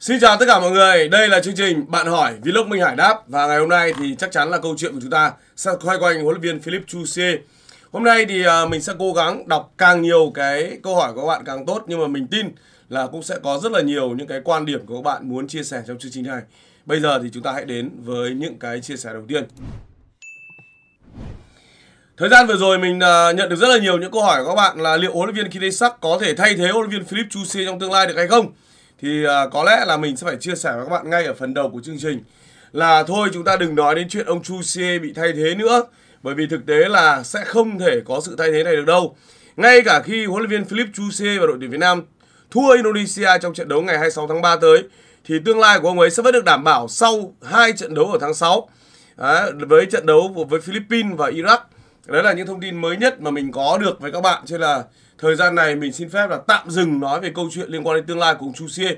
Xin chào tất cả mọi người, đây là chương trình Bạn hỏi Vlog Minh Hải đáp và ngày hôm nay thì chắc chắn là câu chuyện của chúng ta sẽ xoay quanh huấn luyện viên Philip Chusie. Hôm nay thì à, mình sẽ cố gắng đọc càng nhiều cái câu hỏi của các bạn càng tốt nhưng mà mình tin là cũng sẽ có rất là nhiều những cái quan điểm của các bạn muốn chia sẻ trong chương trình này. Bây giờ thì chúng ta hãy đến với những cái chia sẻ đầu tiên. Thời gian vừa rồi mình à, nhận được rất là nhiều những câu hỏi của các bạn là liệu huấn luyện viên Kinesak có thể thay thế huấn luyện viên Philip Chusie trong tương lai được hay không? thì uh, có lẽ là mình sẽ phải chia sẻ với các bạn ngay ở phần đầu của chương trình là thôi chúng ta đừng nói đến chuyện ông Chu Xie bị thay thế nữa bởi vì thực tế là sẽ không thể có sự thay thế này được đâu. Ngay cả khi huấn luyện viên Philip Chu Xie và đội tuyển Việt Nam thua Indonesia trong trận đấu ngày 26 tháng 3 tới thì tương lai của ông ấy sẽ vẫn được đảm bảo sau hai trận đấu ở tháng 6 Đấy, với trận đấu với Philippines và Iraq. Đấy là những thông tin mới nhất mà mình có được với các bạn trên là thời gian này mình xin phép là tạm dừng nói về câu chuyện liên quan đến tương lai của ông Chu Xie.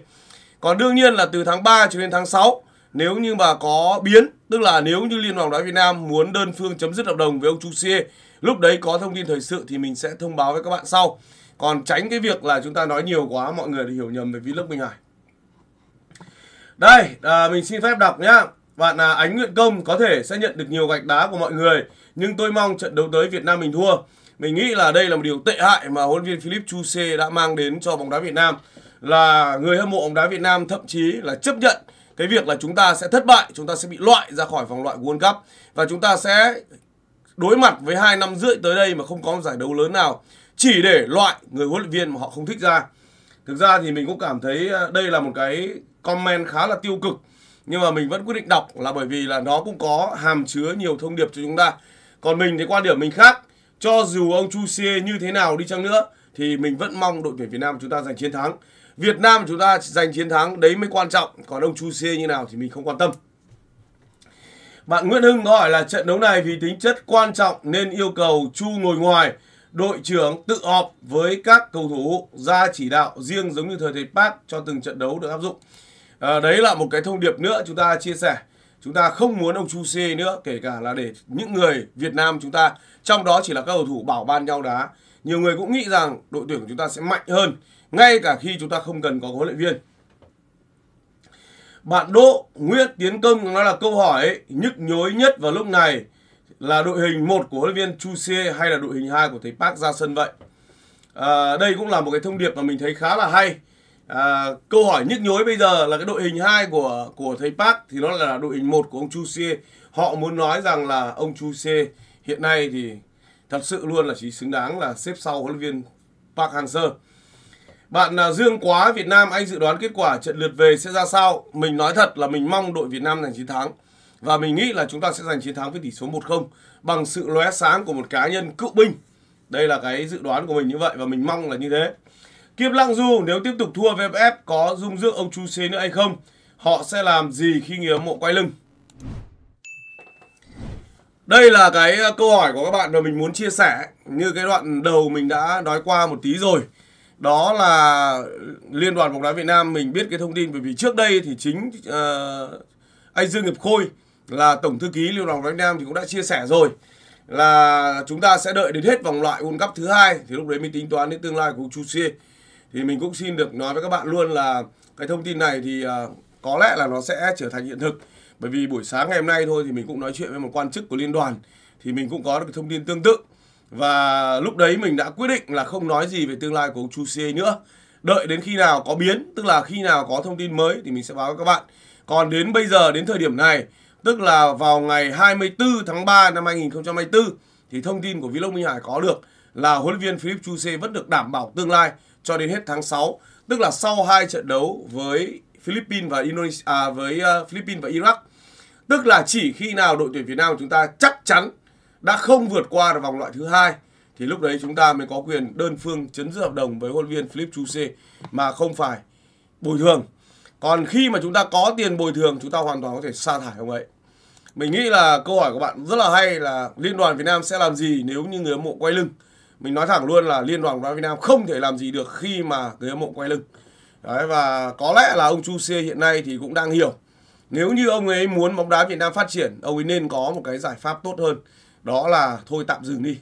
Còn đương nhiên là từ tháng 3 cho đến tháng 6 nếu như mà có biến, tức là nếu như Liên đoàn bóng đá Việt Nam muốn đơn phương chấm dứt hợp đồng với ông Chu Xie, lúc đấy có thông tin thời sự thì mình sẽ thông báo với các bạn sau. Còn tránh cái việc là chúng ta nói nhiều quá mọi người hiểu nhầm về vlog Minh Hải. Đây, à, mình xin phép đọc nhá. Bạn à, Ánh Nguyện Công có thể sẽ nhận được nhiều gạch đá của mọi người, nhưng tôi mong trận đấu tới Việt Nam mình thua mình nghĩ là đây là một điều tệ hại mà huấn luyện viên Philip Chu C đã mang đến cho bóng đá Việt Nam là người hâm mộ bóng đá Việt Nam thậm chí là chấp nhận cái việc là chúng ta sẽ thất bại, chúng ta sẽ bị loại ra khỏi vòng loại World Cup và chúng ta sẽ đối mặt với hai năm rưỡi tới đây mà không có giải đấu lớn nào chỉ để loại người huấn luyện viên mà họ không thích ra. Thực ra thì mình cũng cảm thấy ờ, đây là một cái comment khá là tiêu cực nhưng mà mình vẫn quyết định đọc là bởi vì là nó cũng có hàm chứa nhiều thông điệp cho chúng ta. Còn mình thì quan điểm mình khác cho dù ông Chu Xie như thế nào đi chăng nữa thì mình vẫn mong đội tuyển Việt Nam chúng ta giành chiến thắng. Việt Nam chúng ta giành chiến thắng đấy mới quan trọng, còn ông Chu Xie như nào thì mình không quan tâm. Bạn Nguyễn Hưng có hỏi là trận đấu này vì tính chất quan trọng nên yêu cầu Chu ngồi ngoài, đội trưởng tự họp với các cầu thủ ra chỉ đạo riêng giống như thời thầy Park cho từng trận đấu được áp dụng. À, đấy là một cái thông điệp nữa chúng ta chia sẻ. Chúng ta không muốn ông Chu Xie nữa, kể cả là để những người Việt Nam chúng ta trong đó chỉ là các cầu thủ bảo ban nhau đá nhiều người cũng nghĩ rằng đội tuyển của chúng ta sẽ mạnh hơn ngay cả khi chúng ta không cần có huấn luyện viên bạn Đỗ Nguyễn Tiến Công nó là câu hỏi nhức nhối nhất vào lúc này là đội hình một của huấn luyện viên Chu Xie hay là đội hình hai của thầy Park ra sân vậy à, đây cũng là một cái thông điệp mà mình thấy khá là hay à, câu hỏi nhức nhối bây giờ là cái đội hình hai của của thầy Park thì nó là đội hình một của ông Chu Xie họ muốn nói rằng là ông Chu Xie hiện nay thì thật sự luôn là chỉ xứng đáng là xếp sau huấn luyện viên Park Hang-seo. Bạn à, Dương Quá Việt Nam anh dự đoán kết quả trận lượt về sẽ ra sao? Mình nói thật là mình mong đội Việt Nam giành chiến thắng và mình nghĩ là chúng ta sẽ giành chiến thắng với tỷ số 1-0 bằng sự lóe sáng của một cá nhân cựu binh. Đây là cái dự đoán của mình như vậy và mình mong là như thế. Kiếp Lăng Du nếu tiếp tục thua VFF có dung dưỡng ông Chu Xê nữa hay không? Họ sẽ làm gì khi người hâm mộ quay lưng? Đây là cái ờ, câu hỏi của các bạn mà mình muốn chia sẻ Như cái đoạn đầu mình đã nói qua một tí rồi Đó là Liên đoàn bóng đá Việt Nam mình biết cái thông tin Bởi vì trước đây thì chính uh, anh Dương Nghiệp Khôi Là Tổng Thư ký Liên đoàn bóng đá Việt Nam thì cũng đã chia sẻ rồi Là chúng ta sẽ đợi đến hết vòng loại World Cup thứ hai Thì lúc đấy mình tính toán đến tương lai của Chu Xie Thì mình cũng xin được nói với các bạn luôn là Cái thông tin này thì uh, có lẽ là nó sẽ trở thành hiện thực bởi vì buổi sáng ngày hôm nay thôi thì mình cũng nói chuyện với một quan chức của liên đoàn thì mình cũng có được thông tin tương tự và lúc đấy mình đã quyết định là không nói gì về tương lai của ông Chu Xie nữa đợi đến khi nào có biến tức là khi nào có thông tin mới thì mình sẽ báo với các bạn còn đến bây giờ đến thời điểm này tức là vào ngày 24 tháng 3 năm 2024 thì thông tin của Vlog Minh Hải có được là huấn luyện viên Philip Chu Xie vẫn được đảm bảo tương lai cho đến hết tháng 6 tức là sau hai trận đấu với Philippines và Indonesia à, với à, Philippines và Iraq Tức là chỉ khi nào đội tuyển Việt Nam của chúng ta chắc chắn đã không vượt qua được vòng loại thứ hai thì lúc đấy chúng ta mới có quyền đơn phương chấn giữ hợp đồng với huấn viên Philip Chuse mà không phải bồi thường. Còn khi mà chúng ta có tiền bồi thường chúng ta hoàn toàn có thể sa thải ông ấy. Mình nghĩ là câu hỏi của bạn rất là hay là Liên đoàn Việt Nam sẽ làm gì nếu như người hâm mộ quay lưng. Mình nói thẳng luôn là Liên đoàn Việt Nam không thể làm gì được khi mà người hâm mộ quay lưng. Đấy và có lẽ là ông Chu Xê hiện nay thì cũng đang hiểu nếu như ông ấy muốn bóng đá Việt Nam phát triển ông ấy nên có một cái giải pháp tốt hơn đó là thôi tạm dừng đi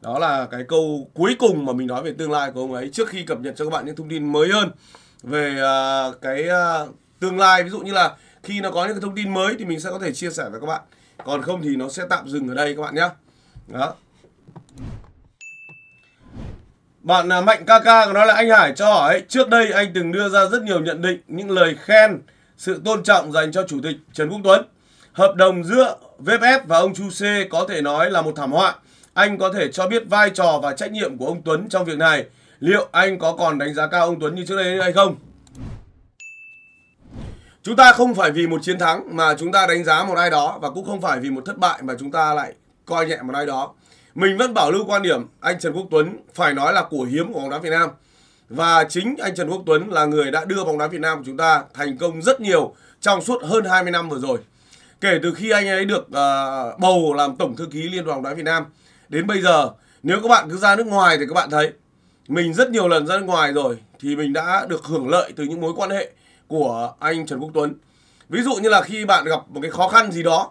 đó là cái câu cuối cùng mà mình nói về tương lai của ông ấy trước khi cập nhật cho các bạn những thông tin mới hơn về uh, cái uh, tương lai ví dụ như là khi nó có những cái thông tin mới thì mình sẽ có thể chia sẻ với các bạn còn không thì nó sẽ tạm dừng ở đây các bạn nhé đó bạn uh, mạnh kk của nó là anh hải cho hỏi trước đây anh từng đưa ra rất nhiều nhận định những lời khen sự tôn trọng dành cho Chủ tịch Trần Quốc Tuấn. Hợp đồng giữa VFF và ông Chu C có thể nói là một thảm họa. Anh có thể cho biết vai trò và trách nhiệm của ông Tuấn trong việc này. Liệu anh có còn đánh giá cao ông Tuấn như trước đây hay không? Chúng ta không phải vì một chiến thắng mà chúng ta đánh giá một ai đó và cũng không phải vì một thất bại mà chúng ta lại coi nhẹ một ai đó. Mình vẫn bảo lưu quan điểm anh Trần Quốc Tuấn phải nói là của hiếm của bóng đá Việt Nam và chính anh Trần Quốc Tuấn là người đã đưa bóng đá Việt Nam của chúng ta thành công rất nhiều trong suốt hơn 20 năm vừa rồi. Kể từ khi anh ấy được uh, bầu làm tổng thư ký Liên đoàn bóng đá Việt Nam đến bây giờ, nếu các bạn cứ ra nước ngoài thì các bạn thấy mình rất nhiều lần ra nước ngoài rồi thì mình đã được hưởng lợi từ những mối quan hệ của anh Trần Quốc Tuấn. Ví dụ như là khi bạn gặp một cái khó khăn gì đó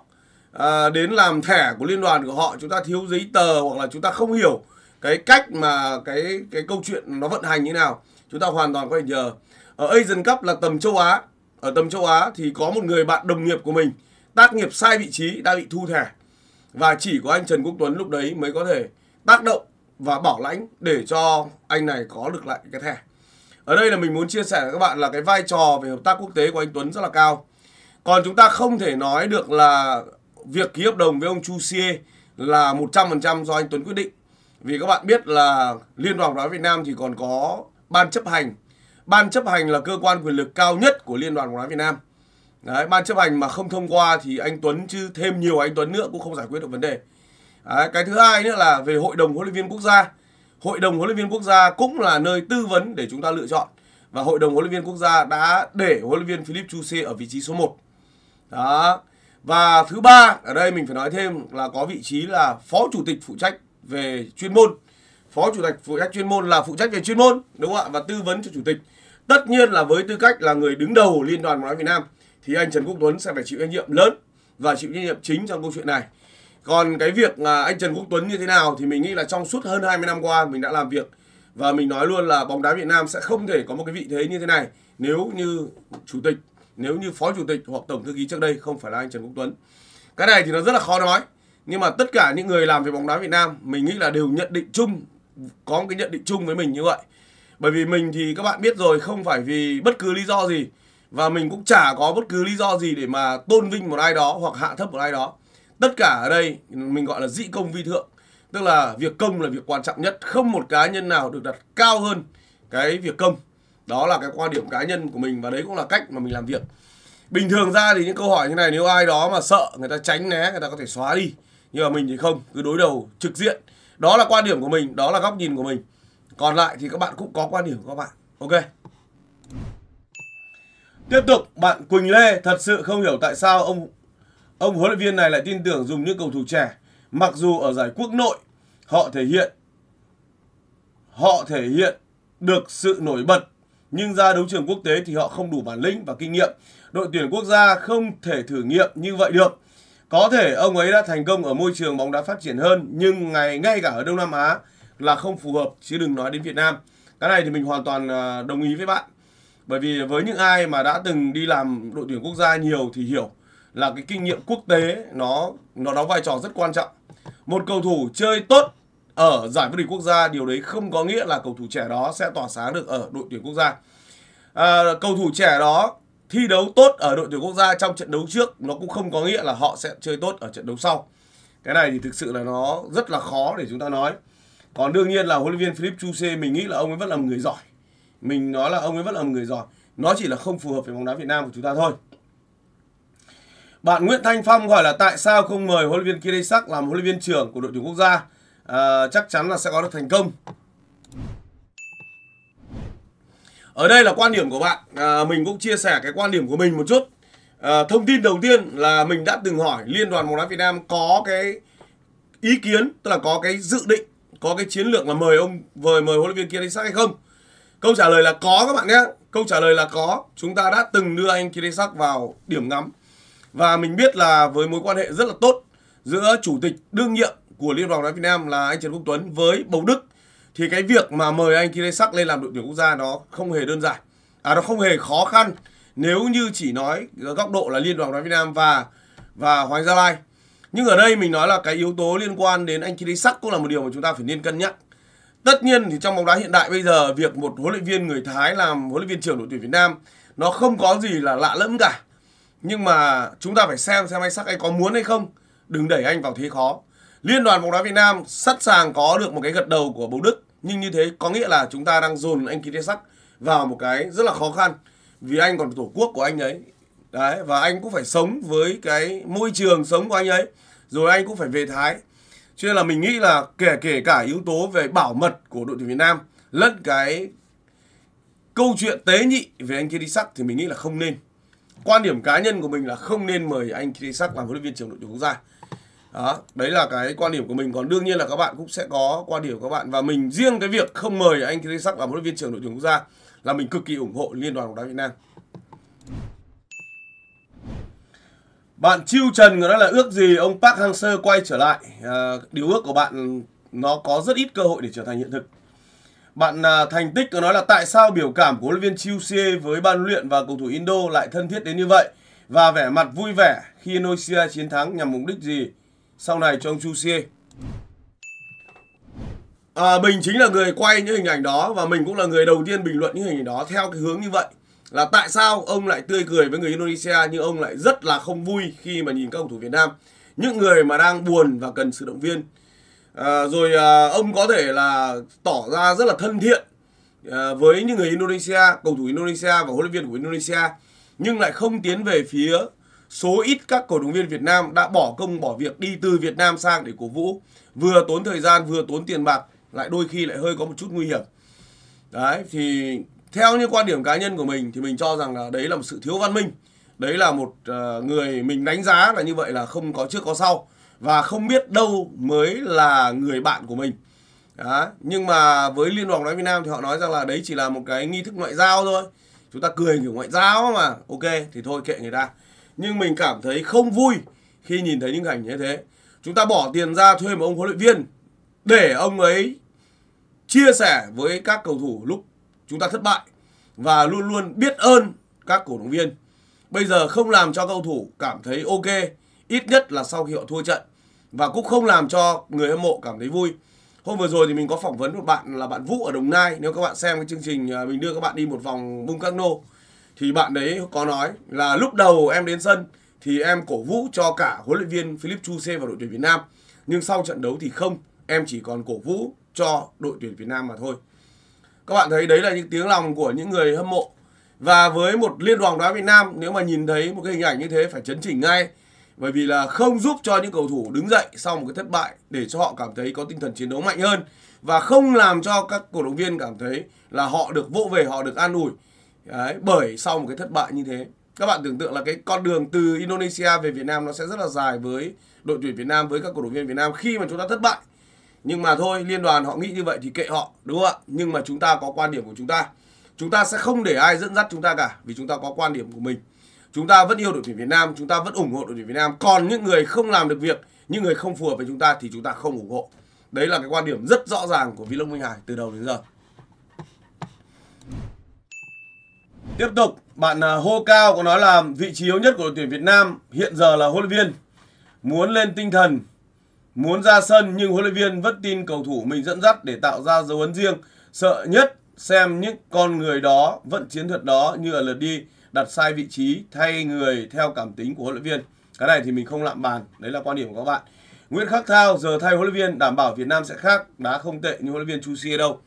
à, đến làm thẻ của liên đoàn của họ chúng ta thiếu giấy tờ hoặc là chúng ta không hiểu cái cách mà cái cái câu chuyện nó vận hành như nào chúng ta hoàn toàn có thể nhờ ở Asian Cup là tầm châu Á ở tầm châu Á thì có một người bạn đồng nghiệp của mình tác nghiệp sai vị trí đã bị thu thẻ và chỉ có anh Trần Quốc Tuấn lúc đấy mới có thể tác động và bảo lãnh để cho anh này có được lại cái thẻ ở đây là mình muốn chia sẻ với các bạn là cái vai trò về hợp tác quốc tế của anh Tuấn rất là cao còn chúng ta không thể nói được là việc ký hợp đồng với ông Chu Xie là 100% do anh Tuấn quyết định vì các bạn biết là Liên đoàn bóng đá Việt Nam thì còn có ban chấp hành. Ban chấp hành là cơ quan quyền lực cao nhất của Liên đoàn bóng đá Việt Nam. Đấy, ban chấp hành mà không thông qua thì anh Tuấn chứ thêm nhiều anh Tuấn nữa cũng không giải quyết được vấn đề. Đấy, cái thứ hai nữa là về hội đồng huấn luyện viên quốc gia. Hội đồng huấn luyện viên quốc gia cũng là nơi tư vấn để chúng ta lựa chọn. Và hội đồng huấn luyện viên quốc gia đã để huấn luyện viên Philip Chuse ở vị trí số 1. Đó. Và thứ ba ở đây mình phải nói thêm là có vị trí là phó chủ tịch phụ trách về chuyên môn phó chủ tịch phụ trách chuyên môn là phụ trách về chuyên môn đúng không ạ và tư vấn cho chủ tịch tất nhiên là với tư cách là người đứng đầu liên đoàn bóng đá việt nam thì anh trần quốc tuấn sẽ phải chịu trách nhiệm lớn và chịu trách nhiệm chính trong câu chuyện này còn cái việc là anh trần quốc tuấn như thế nào thì mình nghĩ là trong suốt hơn 20 năm qua mình đã làm việc và mình nói luôn là bóng đá việt nam sẽ không thể có một cái vị thế như thế này nếu như chủ tịch nếu như phó chủ tịch hoặc tổng thư ký trước đây không phải là anh trần quốc tuấn cái này thì nó rất là khó nói nhưng mà tất cả những người làm về bóng đá Việt Nam mình nghĩ là đều nhận định chung có một cái nhận định chung với mình như vậy bởi vì mình thì các bạn biết rồi không phải vì bất cứ lý do gì và mình cũng chả có bất cứ lý do gì để mà tôn vinh một ai đó hoặc hạ thấp một ai đó tất cả ở đây mình gọi là dị công vi thượng tức là việc công là việc quan trọng nhất không một cá nhân nào được đặt cao hơn cái việc công đó là cái quan điểm cá nhân của mình và đấy cũng là cách mà mình làm việc bình thường ra thì những câu hỏi như này nếu ai đó mà sợ người ta tránh né người ta có thể xóa đi nhưng mà mình thì không cứ đối đầu trực diện đó là quan điểm của mình đó là góc nhìn của mình còn lại thì các bạn cũng có quan điểm của các bạn ok tiếp tục bạn quỳnh lê thật sự không hiểu tại sao ông ông huấn luyện viên này lại tin tưởng dùng những cầu thủ trẻ mặc dù ở giải quốc nội họ thể hiện họ thể hiện được sự nổi bật nhưng ra đấu trường quốc tế thì họ không đủ bản lĩnh và kinh nghiệm đội tuyển quốc gia không thể thử nghiệm như vậy được có thể ông ấy đã thành công ở môi trường bóng đá phát triển hơn nhưng ngày ngay cả ở Đông Nam Á là không phù hợp chứ đừng nói đến Việt Nam. Cái này thì mình hoàn toàn à, đồng ý với bạn. Bởi vì với những ai mà đã từng đi làm đội tuyển quốc gia nhiều thì hiểu là cái kinh nghiệm quốc tế nó nó đóng vai trò rất quan trọng. Một cầu thủ chơi tốt ở giải vô địch quốc gia điều đấy không có nghĩa là cầu thủ trẻ đó sẽ tỏa sáng được ở đội tuyển quốc gia. À, cầu thủ trẻ đó thi đấu tốt ở đội tuyển quốc gia trong trận đấu trước nó cũng không có nghĩa là họ sẽ chơi tốt ở trận đấu sau cái này thì thực sự là nó rất là khó để chúng ta nói còn đương nhiên là huấn luyện viên Philip Chuse mình nghĩ là ông ấy vẫn là một người giỏi mình nói là ông ấy vẫn là một người giỏi nó chỉ là không phù hợp với bóng đá Việt Nam của chúng ta thôi bạn Nguyễn Thanh Phong hỏi là tại sao không mời huấn luyện viên Kiresak làm huấn luyện viên trưởng của đội tuyển quốc gia à, chắc chắn là sẽ có được thành công ở đây là quan điểm của bạn à, mình cũng chia sẻ cái quan điểm của mình một chút à, thông tin đầu tiên là mình đã từng hỏi liên đoàn bóng đá việt nam có cái ý kiến tức là có cái dự định có cái chiến lược là mời ông mời mời huấn luyện viên kia đi sắc hay không câu trả lời là có các bạn nhé câu trả lời là có chúng ta đã từng đưa anh Sắc vào điểm ngắm và mình biết là với mối quan hệ rất là tốt giữa chủ tịch đương nhiệm của liên đoàn bóng đá Việt Nam là anh Trần Quốc Tuấn với Bầu Đức thì cái việc mà mời anh sắc lên làm đội tuyển quốc gia nó không hề đơn giản à nó không hề khó khăn nếu như chỉ nói góc độ là liên đoàn bóng đá Việt Nam và và Hoàng Gia Lai nhưng ở đây mình nói là cái yếu tố liên quan đến anh sắc cũng là một điều mà chúng ta phải nên cân nhắc tất nhiên thì trong bóng đá hiện đại bây giờ việc một huấn luyện viên người Thái làm huấn luyện viên trưởng đội tuyển Việt Nam nó không có gì là lạ lẫm cả nhưng mà chúng ta phải xem xem anh sắc anh có muốn hay không đừng đẩy anh vào thế khó liên đoàn bóng đá Việt Nam sẵn sàng có được một cái gật đầu của bầu Đức nhưng như thế có nghĩa là chúng ta đang dồn anh Kiresak vào một cái rất là khó khăn vì anh còn tổ quốc của anh ấy đấy và anh cũng phải sống với cái môi trường sống của anh ấy rồi anh cũng phải về Thái cho nên là mình nghĩ là kể kể cả yếu tố về bảo mật của đội tuyển Việt Nam lẫn cái câu chuyện tế nhị về anh Kiresak thì mình nghĩ là không nên quan điểm cá nhân của mình là không nên mời anh Kiresak làm huấn luyện viên trưởng đội tuyển quốc gia đó đấy là cái quan điểm của mình còn đương nhiên là các bạn cũng sẽ có quan điểm của các bạn và mình riêng cái việc không mời anh Krisak làm huấn luyện viên trưởng đội tuyển quốc gia là mình cực kỳ ủng hộ liên đoàn bóng đá Việt Nam bạn Chiêu Trần người đó là ước gì ông Park Hang Seo quay trở lại à, điều ước của bạn nó có rất ít cơ hội để trở thành hiện thực bạn à, Thành Tích có nói là tại sao biểu cảm của huấn luyện viên Chiu Cie với ban luyện và cầu thủ Indo lại thân thiết đến như vậy và vẻ mặt vui vẻ khi Indonesia chiến thắng nhằm mục đích gì sau này cho ông Chu Xie. À, mình chính là người quay những hình ảnh đó và mình cũng là người đầu tiên bình luận những hình ảnh đó theo cái hướng như vậy là tại sao ông lại tươi cười với người Indonesia nhưng ông lại rất là không vui khi mà nhìn các cầu thủ Việt Nam những người mà đang buồn và cần sự động viên à, rồi à, ông có thể là tỏ ra rất là thân thiện à, với những người Indonesia cầu thủ Indonesia và huấn luyện viên của Indonesia nhưng lại không tiến về phía số ít các cổ động viên Việt Nam đã bỏ công bỏ việc đi từ Việt Nam sang để cổ vũ. Vừa tốn thời gian, vừa tốn tiền bạc, lại đôi khi lại hơi có một chút nguy hiểm. Đấy, thì theo như quan điểm cá nhân của mình thì mình cho rằng là đấy là một sự thiếu văn minh. Đấy là một ờ, người mình đánh giá là như vậy là không có trước có sau và không biết đâu mới là người bạn của mình. Đó. Nhưng mà với Liên đoàn bóng Việt Nam thì họ nói rằng là đấy chỉ là một cái nghi thức ngoại giao thôi. Chúng ta cười kiểu ngoại giao mà. Ok thì thôi kệ người ta nhưng mình cảm thấy không vui khi nhìn thấy những hình như thế chúng ta bỏ tiền ra thuê một ông huấn luyện viên để ông ấy chia sẻ với các cầu thủ lúc chúng ta thất bại và luôn luôn biết ơn các cổ động viên bây giờ không làm cho cầu thủ cảm thấy ok ít nhất là sau khi họ thua trận và cũng không làm cho người hâm mộ cảm thấy vui hôm vừa rồi thì mình có phỏng vấn một bạn là bạn vũ ở đồng nai nếu các bạn xem cái chương trình à, mình đưa các bạn đi một vòng bung các nô thì bạn đấy có nói là lúc đầu em đến sân thì em cổ vũ cho cả huấn luyện viên Philip Chu C và đội tuyển Việt Nam nhưng sau trận đấu thì không em chỉ còn cổ vũ cho đội tuyển Việt Nam mà thôi các bạn thấy đấy là những tiếng lòng của những người hâm mộ và với một liên đoàn đá Việt Nam nếu mà nhìn thấy một cái hình ảnh như thế phải chấn chỉnh ngay bởi vì là không giúp cho những cầu thủ đứng dậy sau một cái thất bại để cho họ cảm thấy có tinh thần chiến đấu mạnh hơn và không làm cho các cổ động viên cảm thấy là họ được vỗ về họ được an ủi Đấy, bởi sau một cái thất bại như thế các bạn tưởng tượng là cái con đường từ Indonesia về Việt Nam nó sẽ rất là dài với đội tuyển Việt Nam với các cổ động viên Việt Nam khi mà chúng ta thất bại nhưng mà thôi liên đoàn họ nghĩ như vậy thì kệ họ đúng không ạ nhưng mà chúng ta có quan điểm của chúng ta chúng ta sẽ không để ai dẫn dắt chúng ta cả vì chúng ta có quan điểm của mình chúng ta vẫn yêu đội tuyển Việt Nam chúng ta vẫn ủng hộ đội tuyển Việt Nam còn những người không làm được việc những người không phù hợp với chúng ta thì chúng ta không ủng hộ đấy là cái quan điểm rất rõ ràng của Vĩ Long Minh Hải từ đầu đến giờ Tiếp tục, bạn à, Hô Cao có nói là vị trí yếu nhất của đội tuyển Việt Nam hiện giờ là huấn luyện viên. Muốn lên tinh thần, muốn ra sân nhưng huấn luyện viên vẫn tin cầu thủ mình dẫn dắt để tạo ra dấu ấn riêng. Sợ nhất xem những con người đó vận chiến thuật đó như ở lượt đi đặt sai vị trí thay người theo cảm tính của huấn luyện viên. Cái này thì mình không lạm bàn, đấy là quan điểm của các bạn. Nguyễn Khắc Thao giờ thay huấn luyện viên đảm bảo Việt Nam sẽ khác, đá không tệ như huấn luyện viên Chu Xie đâu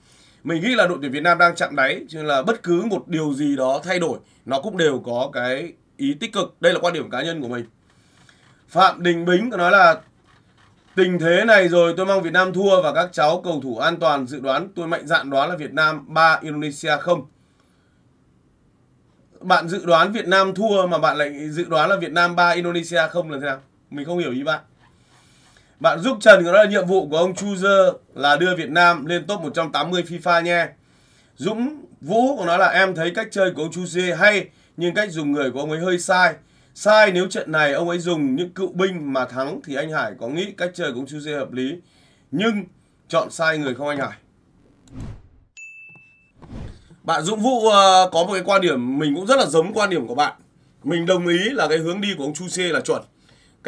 mình nghĩ là đội tuyển Việt Nam đang chạm đáy chứ là bất cứ một điều gì đó thay đổi nó cũng đều có cái ý tích cực đây là quan điểm cá nhân của mình Phạm Đình Bính có nói là tình thế này rồi tôi mong Việt Nam thua và các cháu cầu thủ an toàn dự đoán tôi mạnh dạn đoán là Việt Nam 3 Indonesia không bạn dự đoán Việt Nam thua mà bạn lại dự đoán là Việt Nam 3 Indonesia không là thế nào mình không hiểu ý bạn bạn giúp Trần đó là nhiệm vụ của ông Chuzer là đưa Việt Nam lên top 180 FIFA nha. Dũng Vũ có nói là em thấy cách chơi của ông Chuzer hay nhưng cách dùng người của ông ấy hơi sai. Sai nếu trận này ông ấy dùng những cựu binh mà thắng thì anh Hải có nghĩ cách chơi của ông Chuzer hợp lý. Nhưng chọn sai người không anh Hải. Bạn Dũng Vũ ờ, có một cái quan điểm mình cũng rất là giống quan điểm của bạn. Mình đồng ý là cái hướng đi của ông Chu là chuẩn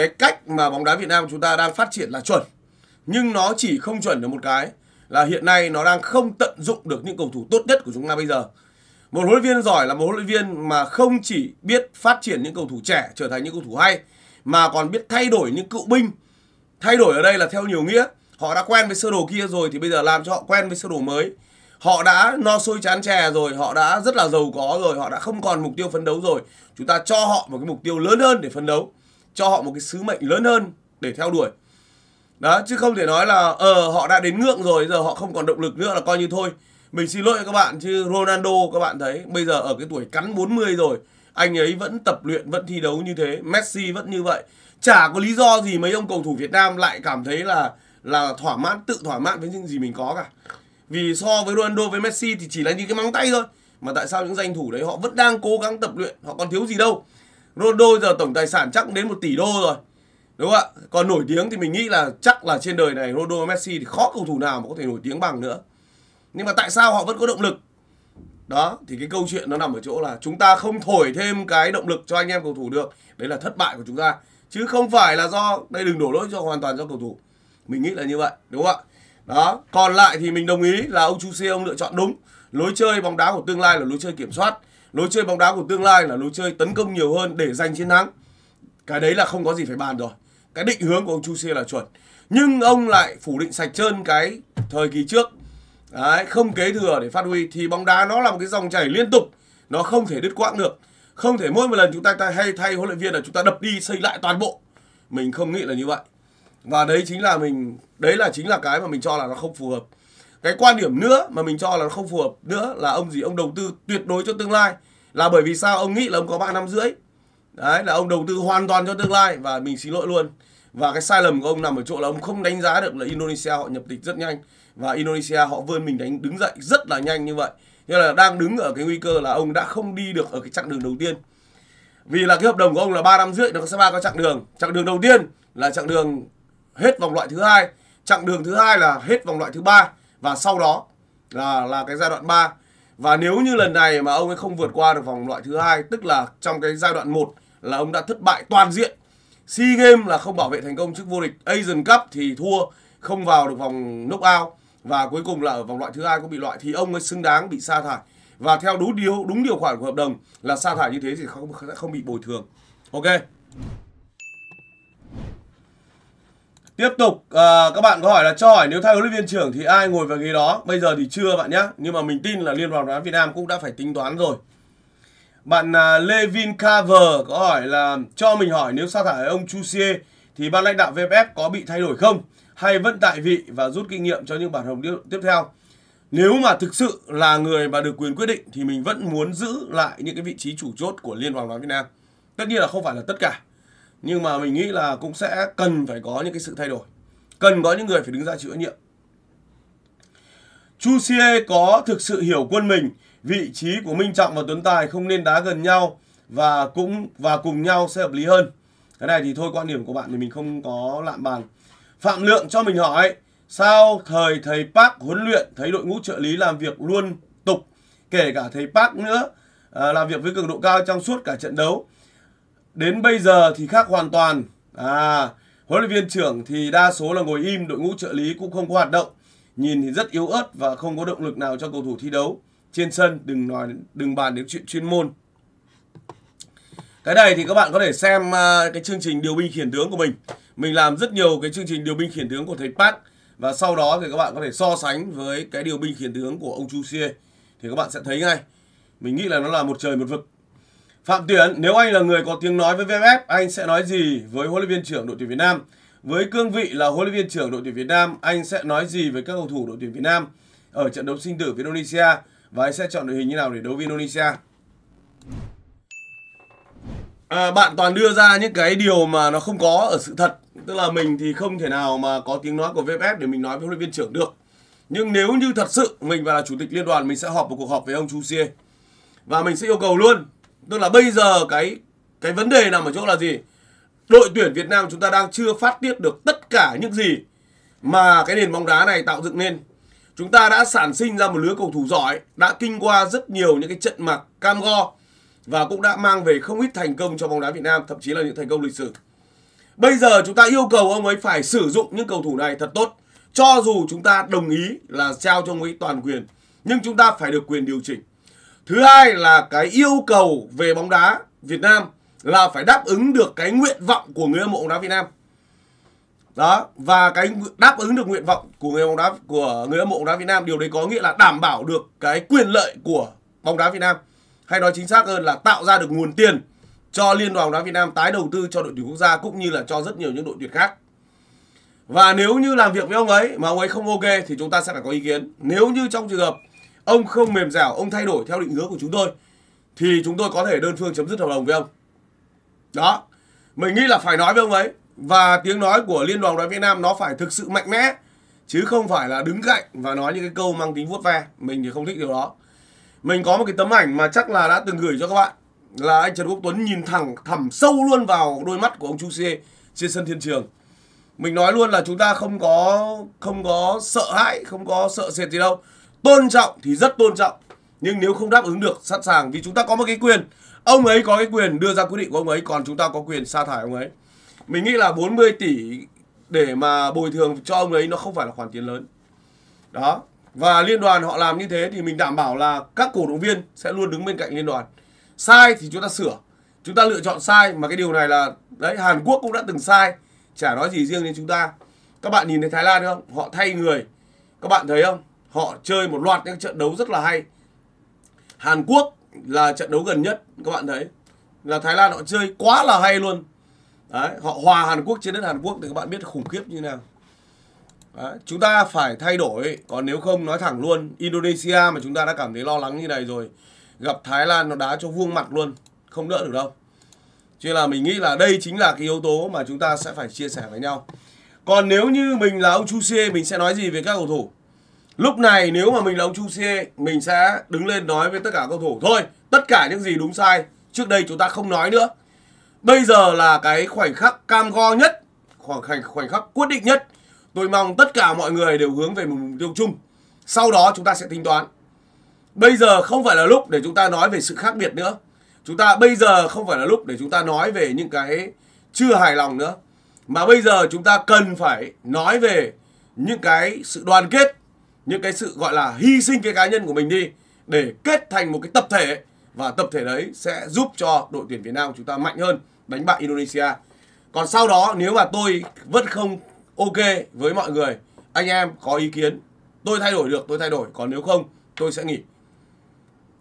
cái cách mà bóng đá Việt Nam chúng ta đang phát triển là chuẩn nhưng nó chỉ không chuẩn được một cái là hiện nay nó đang không tận dụng được những cầu thủ tốt nhất của chúng ta bây giờ một huấn luyện viên giỏi là một huấn luyện viên mà không chỉ biết phát triển những cầu thủ trẻ trở thành những cầu thủ hay mà còn biết thay đổi những cựu binh thay đổi ở đây là theo nhiều nghĩa họ đã quen với sơ đồ kia rồi thì bây giờ làm cho họ quen với sơ đồ mới họ đã no sôi chán chè rồi họ đã rất là giàu có rồi họ đã không còn mục tiêu phấn đấu rồi chúng ta cho họ một cái mục tiêu lớn hơn để phấn đấu cho họ một cái sứ mệnh lớn hơn để theo đuổi đó chứ không thể nói là ờ họ đã đến ngưỡng rồi giờ họ không còn động lực nữa là coi như thôi mình xin lỗi các bạn chứ Ronaldo các bạn thấy bây giờ ở cái tuổi cắn 40 rồi anh ấy vẫn tập luyện vẫn thi đấu như thế Messi vẫn như vậy chả có lý do gì mấy ông cầu thủ Việt Nam lại cảm thấy là là thỏa mãn tự thỏa mãn với những gì mình có cả vì so với Ronaldo với Messi thì chỉ là những cái móng tay thôi mà tại sao những danh thủ đấy họ vẫn đang cố gắng tập luyện họ còn thiếu gì đâu Ronaldo giờ tổng tài sản chắc đến 1 tỷ đô rồi. Đúng không ạ? Còn nổi tiếng thì mình nghĩ là chắc là trên đời này Ronaldo Messi thì khó cầu thủ nào mà có thể nổi tiếng bằng nữa. Nhưng mà tại sao họ vẫn có động lực? Đó, thì cái câu chuyện nó nằm ở chỗ là chúng ta không thổi thêm cái động lực cho anh em cầu thủ được. Đấy là thất bại của chúng ta. Chứ không phải là do, đây đừng đổ lỗi cho hoàn toàn do cầu thủ. Mình nghĩ là như vậy, đúng không ạ? Đó, còn lại thì mình đồng ý là ông Chu Xie ông lựa chọn đúng. Lối chơi bóng đá của tương lai là lối chơi kiểm soát lối chơi bóng đá của tương lai là lối chơi tấn công nhiều hơn để giành chiến thắng cái đấy là không có gì phải bàn rồi cái định hướng của ông Chu Xie là chuẩn nhưng ông lại phủ định sạch trơn cái thời kỳ trước đấy, không kế thừa để phát huy thì bóng đá nó là một cái dòng chảy liên tục nó không thể đứt quãng được không thể mỗi một lần chúng ta thay hay thay huấn luyện viên là chúng ta đập đi xây lại toàn bộ mình không nghĩ là như vậy và đấy chính là mình đấy là chính là cái mà mình cho là nó không phù hợp cái quan điểm nữa mà mình cho là không phù hợp nữa là ông gì ông đầu tư tuyệt đối cho tương lai là bởi vì sao ông nghĩ là ông có ba năm rưỡi đấy là ông đầu tư hoàn toàn cho tương lai và mình xin lỗi luôn và cái sai lầm của ông nằm ở chỗ là ông không đánh giá được là Indonesia họ nhập tịch rất nhanh và Indonesia họ vươn mình đánh đứng dậy rất là nhanh như vậy như là đang đứng ở cái nguy cơ là ông đã không đi được ở cái chặng đường đầu tiên vì là cái hợp đồng của ông là 3 năm rưỡi nó sẽ ba có chặng đường chặng đường đầu tiên là chặng đường hết vòng loại thứ hai chặng đường thứ hai là hết vòng loại thứ ba và sau đó là là cái giai đoạn 3 và nếu như lần này mà ông ấy không vượt qua được vòng loại thứ hai tức là trong cái giai đoạn 1 là ông đã thất bại toàn diện SEA Games là không bảo vệ thành công chức vô địch Asian Cup thì thua không vào được vòng knockout và cuối cùng là ở vòng loại thứ hai cũng bị loại thì ông ấy xứng đáng bị sa thải và theo đúng điều đúng điều khoản của hợp đồng là sa thải như thế thì không không bị bồi thường ok Tiếp tục à, các bạn có hỏi là cho hỏi nếu thay huấn luyện viên trưởng thì ai ngồi vào ghế đó? Bây giờ thì chưa bạn nhé. Nhưng mà mình tin là Liên đoàn bóng đá Việt Nam cũng đã phải tính toán rồi. Bạn à, Levin Cover có hỏi là cho mình hỏi nếu sa thải ông Chu Chusie thì ban lãnh đạo VFF có bị thay đổi không? Hay vẫn tại vị và rút kinh nghiệm cho những bản hợp tiếp theo? Nếu mà thực sự là người mà được quyền quyết định thì mình vẫn muốn giữ lại những cái vị trí chủ chốt của Liên đoàn bóng đá Việt Nam. Tất nhiên là không phải là tất cả nhưng mà mình nghĩ là cũng sẽ cần phải có những cái sự thay đổi cần có những người phải đứng ra chịu trách nhiệm Chu Xie có thực sự hiểu quân mình vị trí của Minh Trọng và Tuấn Tài không nên đá gần nhau và cũng và cùng nhau sẽ hợp lý hơn cái này thì thôi quan điểm của bạn thì mình không có lạm bàn Phạm Lượng cho mình hỏi sao thời thầy Park huấn luyện thấy đội ngũ trợ lý làm việc luôn tục kể cả thầy Park nữa à, làm việc với cường độ cao trong suốt cả trận đấu đến bây giờ thì khác hoàn toàn à huấn luyện viên trưởng thì đa số là ngồi im đội ngũ trợ lý cũng không có hoạt động nhìn thì rất yếu ớt và không có động lực nào cho cầu thủ thi đấu trên sân đừng nói đừng bàn đến chuyện chuyên môn cái này thì các bạn có thể xem à, cái chương trình điều binh khiển tướng của mình mình làm rất nhiều cái chương trình điều binh khiển tướng của thầy Park và sau đó thì các bạn có thể so sánh với cái điều binh khiển tướng của ông Chu Xie thì các bạn sẽ thấy ngay mình nghĩ là nó là một trời một vực Phạm Tuyển, nếu anh là người có tiếng nói với VFF, anh sẽ nói gì với huấn luyện viên trưởng đội tuyển Việt Nam? Với cương vị là huấn luyện viên trưởng đội tuyển Việt Nam, anh sẽ nói gì với các cầu thủ đội tuyển Việt Nam ở trận đấu sinh tử với Indonesia và anh sẽ chọn đội hình như nào để đấu với Indonesia? À, bạn toàn đưa ra những cái điều mà nó không có ở sự thật, tức là mình thì không thể nào mà có tiếng nói của VFF để mình nói với huấn luyện viên trưởng được. Nhưng nếu như thật sự mình và là chủ tịch liên đoàn mình sẽ họp một cuộc họp với ông Chu Xie và mình sẽ yêu cầu luôn tức là bây giờ cái cái vấn đề nằm ở chỗ là gì đội tuyển Việt Nam chúng ta đang chưa phát tiết được tất cả những gì mà cái nền bóng đá này tạo dựng nên chúng ta đã sản sinh ra một lứa cầu thủ giỏi đã kinh qua rất nhiều những cái trận mặc cam go và cũng đã mang về không ít thành công cho bóng đá Việt Nam thậm chí là những thành công lịch sử bây giờ chúng ta yêu cầu ông ấy phải sử dụng những cầu thủ này thật tốt cho dù chúng ta đồng ý là trao cho ông ấy toàn quyền nhưng chúng ta phải được quyền điều chỉnh thứ hai là cái yêu cầu về bóng đá Việt Nam là phải đáp ứng được cái nguyện vọng của người hâm mộ bóng đá Việt Nam đó và cái đáp ứng được nguyện vọng của người bóng đá của người hâm mộ bóng đá Việt Nam điều đấy có nghĩa là đảm bảo được cái quyền lợi của bóng đá Việt Nam hay nói chính xác hơn là tạo ra được nguồn tiền cho liên đoàn bóng đá Việt Nam tái đầu tư cho đội tuyển quốc gia cũng như là cho rất nhiều những đội tuyển khác và nếu như làm việc với ông ấy mà ông ấy không ok thì chúng ta sẽ phải có ý kiến nếu như trong trường hợp ông không mềm dẻo ông thay đổi theo định hướng của chúng tôi thì chúng tôi có thể đơn phương chấm dứt hợp đồng với ông đó mình nghĩ là phải nói với ông ấy và tiếng nói của liên đoàn đoàn việt nam nó phải thực sự mạnh mẽ chứ không phải là đứng cạnh và nói những cái câu mang tính vuốt ve mình thì không thích điều đó mình có một cái tấm ảnh mà chắc là đã từng gửi cho các bạn là anh trần quốc tuấn nhìn thẳng thẳm sâu luôn vào đôi mắt của ông chu xie trên sân thiên trường mình nói luôn là chúng ta không có không có sợ hãi không có sợ sệt gì đâu tôn trọng thì rất tôn trọng nhưng nếu không đáp ứng được sẵn sàng vì chúng ta có một cái quyền ông ấy có cái quyền đưa ra quyết định của ông ấy còn chúng ta có quyền sa thải ông ấy mình nghĩ là 40 tỷ để mà bồi thường cho ông ấy nó không phải là khoản tiền lớn đó và liên đoàn họ làm như thế thì mình đảm bảo là các cổ động viên sẽ luôn đứng bên cạnh liên đoàn sai thì chúng ta sửa chúng ta lựa chọn sai mà cái điều này là đấy Hàn Quốc cũng đã từng sai chả nói gì riêng đến chúng ta các bạn nhìn thấy Thái Lan không họ thay người các bạn thấy không họ chơi một loạt những trận đấu rất là hay Hàn Quốc là trận đấu gần nhất các bạn thấy là Thái Lan họ chơi quá là hay luôn Đấy, họ hòa Hàn Quốc trên đất Hàn Quốc thì các bạn biết khủng khiếp như nào Đấy, chúng ta phải thay đổi còn nếu không nói thẳng luôn Indonesia mà chúng ta đã cảm thấy lo lắng như này rồi gặp Thái Lan nó đá cho vuông mặt luôn không đỡ được đâu cho là mình nghĩ là đây chính là cái yếu tố mà chúng ta sẽ phải chia sẻ với nhau còn nếu như mình là ông Chu Xie mình sẽ nói gì về các cầu thủ Lúc này nếu mà mình là ông Chu Xie, mình sẽ đứng lên nói với tất cả cầu thủ thôi, tất cả những gì đúng sai trước đây chúng ta không nói nữa. Bây giờ là cái khoảnh khắc cam go nhất, khoảnh khắc khoảnh khắc quyết định nhất. Tôi mong tất cả mọi người đều hướng về một mục tiêu chung. Sau đó chúng ta sẽ tính toán. Bây giờ không phải là lúc để chúng ta nói về sự khác biệt nữa. Chúng ta bây giờ không phải là lúc để chúng ta nói về những cái chưa hài lòng nữa. Mà bây giờ chúng ta cần phải nói về những cái sự đoàn kết những cái sự gọi là hy sinh cái cá nhân của mình đi để kết thành một cái tập thể và tập thể đấy sẽ giúp cho đội tuyển Việt Nam của chúng ta mạnh hơn đánh bại Indonesia. Còn sau đó nếu mà tôi vẫn không ok với mọi người, anh em có ý kiến, tôi thay đổi được tôi thay đổi, còn nếu không tôi sẽ nghỉ.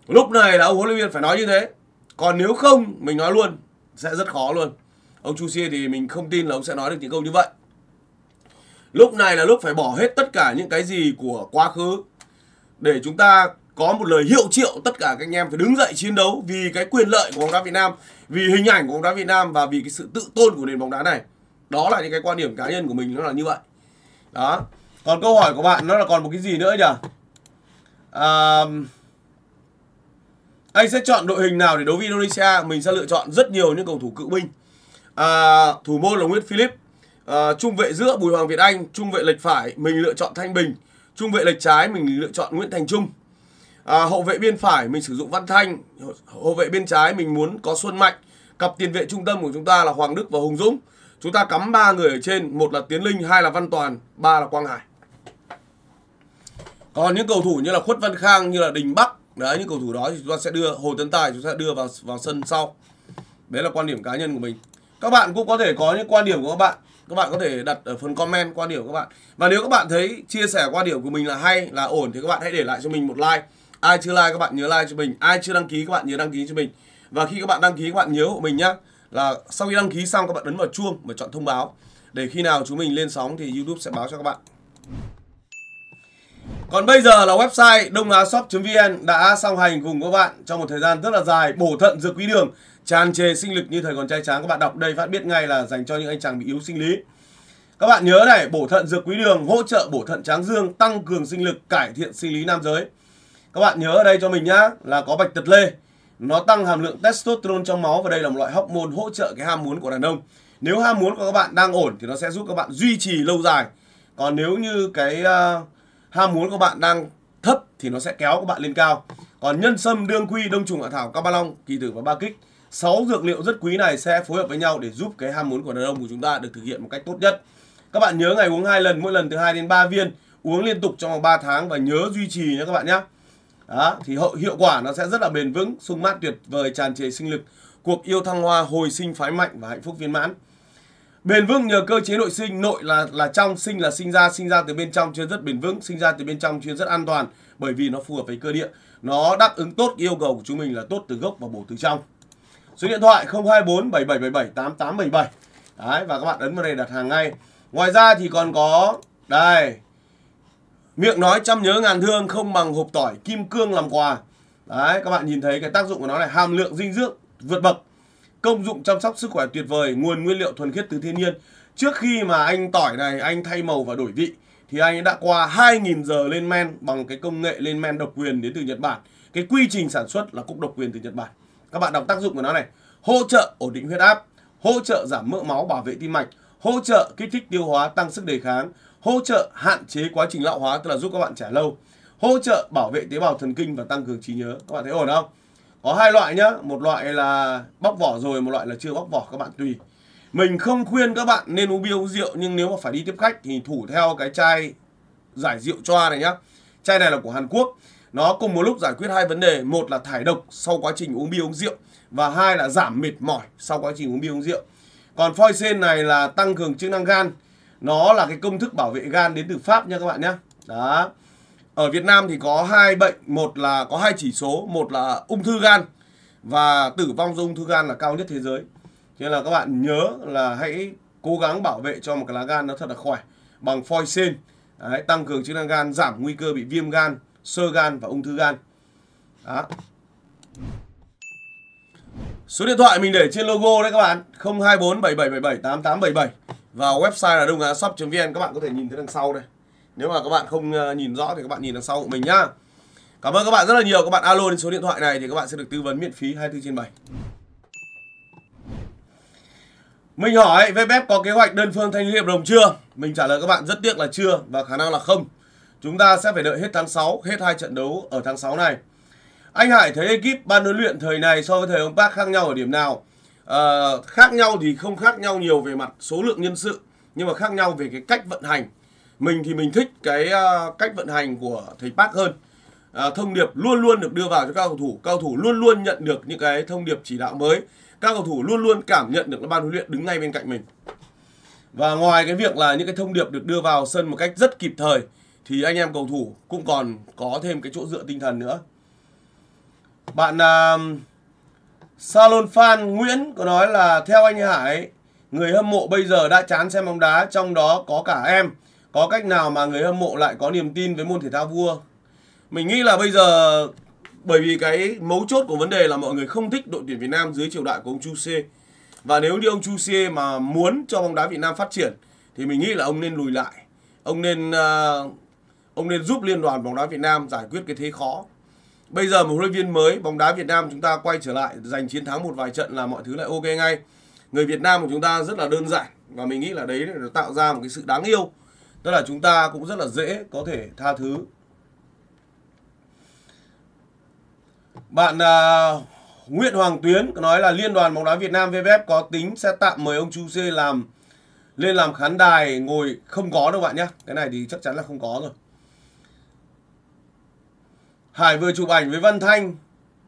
Lúc này là ông huấn luyện viên phải nói như thế. Còn nếu không mình nói luôn sẽ rất khó luôn. Ông Chu Xie thì mình không tin là ông sẽ nói được những câu như vậy. Lúc này là lúc phải bỏ hết tất cả những cái gì của quá khứ để chúng ta có một lời hiệu triệu tất cả các anh em phải đứng dậy chiến đấu vì cái quyền lợi của bóng đá Việt Nam, vì hình ảnh của bóng đá Việt Nam và vì cái sự tự tôn của nền bóng đá này. Đó là những cái quan điểm cá nhân của mình nó là như vậy. Đó. Còn câu hỏi của bạn nó là còn một cái gì nữa nhỉ? À, anh sẽ chọn đội hình nào để đấu với Indonesia? Mình sẽ lựa chọn rất nhiều những cầu thủ cựu binh. À, thủ môn là Nguyễn Philip, à, trung vệ giữa Bùi Hoàng Việt Anh, trung vệ lệch phải mình lựa chọn Thanh Bình, trung vệ lệch trái mình lựa chọn Nguyễn Thành Trung. À, hậu vệ biên phải mình sử dụng Văn Thanh, hậu vệ bên trái mình muốn có Xuân Mạnh. Cặp tiền vệ trung tâm của chúng ta là Hoàng Đức và Hùng Dũng. Chúng ta cắm ba người ở trên, một là Tiến Linh, hai là Văn Toàn, ba là Quang Hải. Còn những cầu thủ như là Khuất Văn Khang, như là Đình Bắc, đấy những cầu thủ đó thì chúng ta sẽ đưa Hồ Tấn Tài chúng ta sẽ đưa vào vào sân sau. Đấy là quan điểm cá nhân của mình. Các bạn cũng có thể có những quan điểm của các bạn các bạn có thể đặt ở phần comment quan điểm của các bạn và nếu các bạn thấy chia sẻ quan điểm của mình là hay là ổn thì các bạn hãy để lại cho mình một like ai chưa like các bạn nhớ like cho mình ai chưa đăng ký các bạn nhớ đăng ký cho mình và khi các bạn đăng ký các bạn nhớ hộ mình nhá là sau khi đăng ký xong các bạn ấn vào chuông và chọn thông báo để khi nào chúng mình lên sóng thì YouTube sẽ báo cho các bạn. Còn bây giờ là website đông á shop vn đã song hành cùng các bạn trong một thời gian rất là dài bổ thận dược quý đường tràn trề sinh lực như thời còn trai tráng các bạn đọc đây phát biết ngay là dành cho những anh chàng bị yếu sinh lý các bạn nhớ này bổ thận dược quý đường hỗ trợ bổ thận tráng dương tăng cường sinh lực cải thiện sinh lý nam giới các bạn nhớ ở đây cho mình nhá là có bạch tật lê nó tăng hàm lượng testosterone trong máu và đây là một loại hormone hỗ trợ cái ham muốn của đàn ông nếu ham muốn của các bạn đang ổn thì nó sẽ giúp các bạn duy trì lâu dài còn nếu như cái uh, ham muốn của bạn đang thấp thì nó sẽ kéo các bạn lên cao còn nhân sâm đương quy đông trùng hạ thảo cao ba long kỳ tử và ba kích sáu dược liệu rất quý này sẽ phối hợp với nhau để giúp cái ham muốn của đàn ông của chúng ta được thực hiện một cách tốt nhất. Các bạn nhớ ngày uống hai lần, mỗi lần từ 2 đến 3 viên, uống liên tục trong vòng 3 tháng và nhớ duy trì nhé các bạn nhé. Đó, thì hậu hiệu quả nó sẽ rất là bền vững, sung mát tuyệt vời, tràn trề sinh lực, cuộc yêu thăng hoa, hồi sinh phái mạnh và hạnh phúc viên mãn. Bền vững nhờ cơ chế nội sinh, nội là là trong, sinh là sinh ra, sinh ra từ bên trong chuyên rất bền vững, sinh ra từ bên trong chuyên rất an toàn bởi vì nó phù hợp với cơ địa. Nó đáp ứng tốt yêu cầu của chúng mình là tốt từ gốc và bổ từ trong. Số điện thoại 024 7777 8877. Đấy và các bạn ấn vào đây đặt hàng ngay. Ngoài ra thì còn có đây. Miệng nói chăm nhớ ngàn thương không bằng hộp tỏi kim cương làm quà. Đấy các bạn nhìn thấy cái tác dụng của nó này, hàm lượng dinh dưỡng vượt bậc. Công dụng chăm sóc sức khỏe tuyệt vời, nguồn nguyên liệu thuần khiết từ thiên nhiên. Trước khi mà anh tỏi này anh thay màu và đổi vị thì anh đã qua 2.000 giờ lên men bằng cái công nghệ lên men độc quyền đến từ Nhật Bản. Cái quy trình sản xuất là cũng độc quyền từ Nhật Bản. Các bạn đọc tác dụng của nó này. Hỗ trợ ổn định huyết áp, hỗ trợ giảm mỡ máu bảo vệ tim mạch, hỗ trợ kích thích tiêu hóa tăng sức đề kháng, hỗ trợ hạn chế quá trình lão hóa tức là giúp các bạn trẻ lâu, hỗ trợ bảo vệ tế bào thần kinh và tăng cường trí nhớ. Các bạn thấy ổn không? Có hai loại nhá, một loại là bóc vỏ rồi, một loại là chưa bóc vỏ các bạn tùy. Mình không khuyên các bạn nên uống bia uống rượu nhưng nếu mà phải đi tiếp khách thì thủ theo cái chai giải rượu choa này nhá. Chai này là của Hàn Quốc nó cùng một lúc giải quyết hai vấn đề một là thải độc sau quá trình uống bia uống rượu và hai là giảm mệt mỏi sau quá trình uống bia uống rượu còn foicen này là tăng cường chức năng gan nó là cái công thức bảo vệ gan đến từ pháp nha các bạn nhé đó ở Việt Nam thì có hai bệnh một là có hai chỉ số một là ung thư gan và tử vong do ung thư gan là cao nhất thế giới thế là các bạn nhớ là hãy cố gắng bảo vệ cho một cái lá gan nó thật là khỏe bằng foicen Đấy, tăng cường chức năng gan giảm nguy cơ bị viêm gan sơ gan và ung thư gan. Đó. Số điện thoại mình để trên logo đấy các bạn 024 7777 8877 Và website là đông á shop.vn Các bạn có thể nhìn thấy đằng sau đây Nếu mà các bạn không ờ, nhìn rõ thì các bạn nhìn đằng sau của mình nhá Cảm ơn các bạn rất là nhiều Các bạn alo đến số điện thoại này thì các bạn sẽ được tư vấn miễn phí 24 trên 7 Mình hỏi VFF có kế hoạch đơn phương thanh lý hợp đồng chưa? Mình trả lời các bạn rất tiếc là chưa và khả năng là không Chúng ta sẽ phải đợi hết tháng 6, hết hai trận đấu ở tháng 6 này. Anh Hải thấy ekip ban huấn luyện thời này so với thời ông Park khác nhau ở điểm nào? À, khác nhau thì không khác nhau nhiều về mặt số lượng nhân sự, nhưng mà khác nhau về cái cách vận hành. Mình thì mình thích cái ờ, cách vận hành của thầy Park hơn. À, thông điệp luôn luôn được đưa vào cho các cầu thủ, các cầu thủ luôn luôn nhận được những cái thông điệp chỉ đạo mới. Các cầu thủ luôn luôn cảm nhận được là ban huấn luyện đứng ngay bên cạnh mình. Và ngoài cái việc là những cái thông điệp được đưa vào sân một cách rất kịp thời thì anh em cầu thủ cũng còn có thêm cái chỗ dựa tinh thần nữa. Bạn uh, Salon Phan Nguyễn có nói là theo anh Hải, người hâm mộ bây giờ đã chán xem bóng đá, trong đó có cả em. Có cách nào mà người hâm mộ lại có niềm tin với môn thể thao vua? Mình nghĩ là bây giờ bởi vì cái mấu chốt của vấn đề là mọi người không thích đội tuyển Việt Nam dưới triều đại của ông Chu Xie. Và nếu như ông Chu Xie mà muốn cho bóng đá Việt Nam phát triển thì mình nghĩ là ông nên lùi lại. Ông nên uh, ông nên giúp liên đoàn bóng đá Việt Nam giải quyết cái thế khó. Bây giờ một huấn luyện viên mới, bóng đá Việt Nam chúng ta quay trở lại giành chiến thắng một vài trận là mọi thứ lại ok ngay. Người Việt Nam của chúng ta rất là đơn giản và mình nghĩ là đấy nó tạo ra một cái sự đáng yêu. Tức là chúng ta cũng rất là dễ có thể tha thứ. Bạn uh, Nguyễn Hoàng Tuyến nói là Liên đoàn bóng đá Việt Nam VFF có tính sẽ tạm mời ông Chu C làm lên làm khán đài ngồi không có đâu bạn nhé. Cái này thì chắc chắn là không có rồi. Hải vừa chụp ảnh với Văn Thanh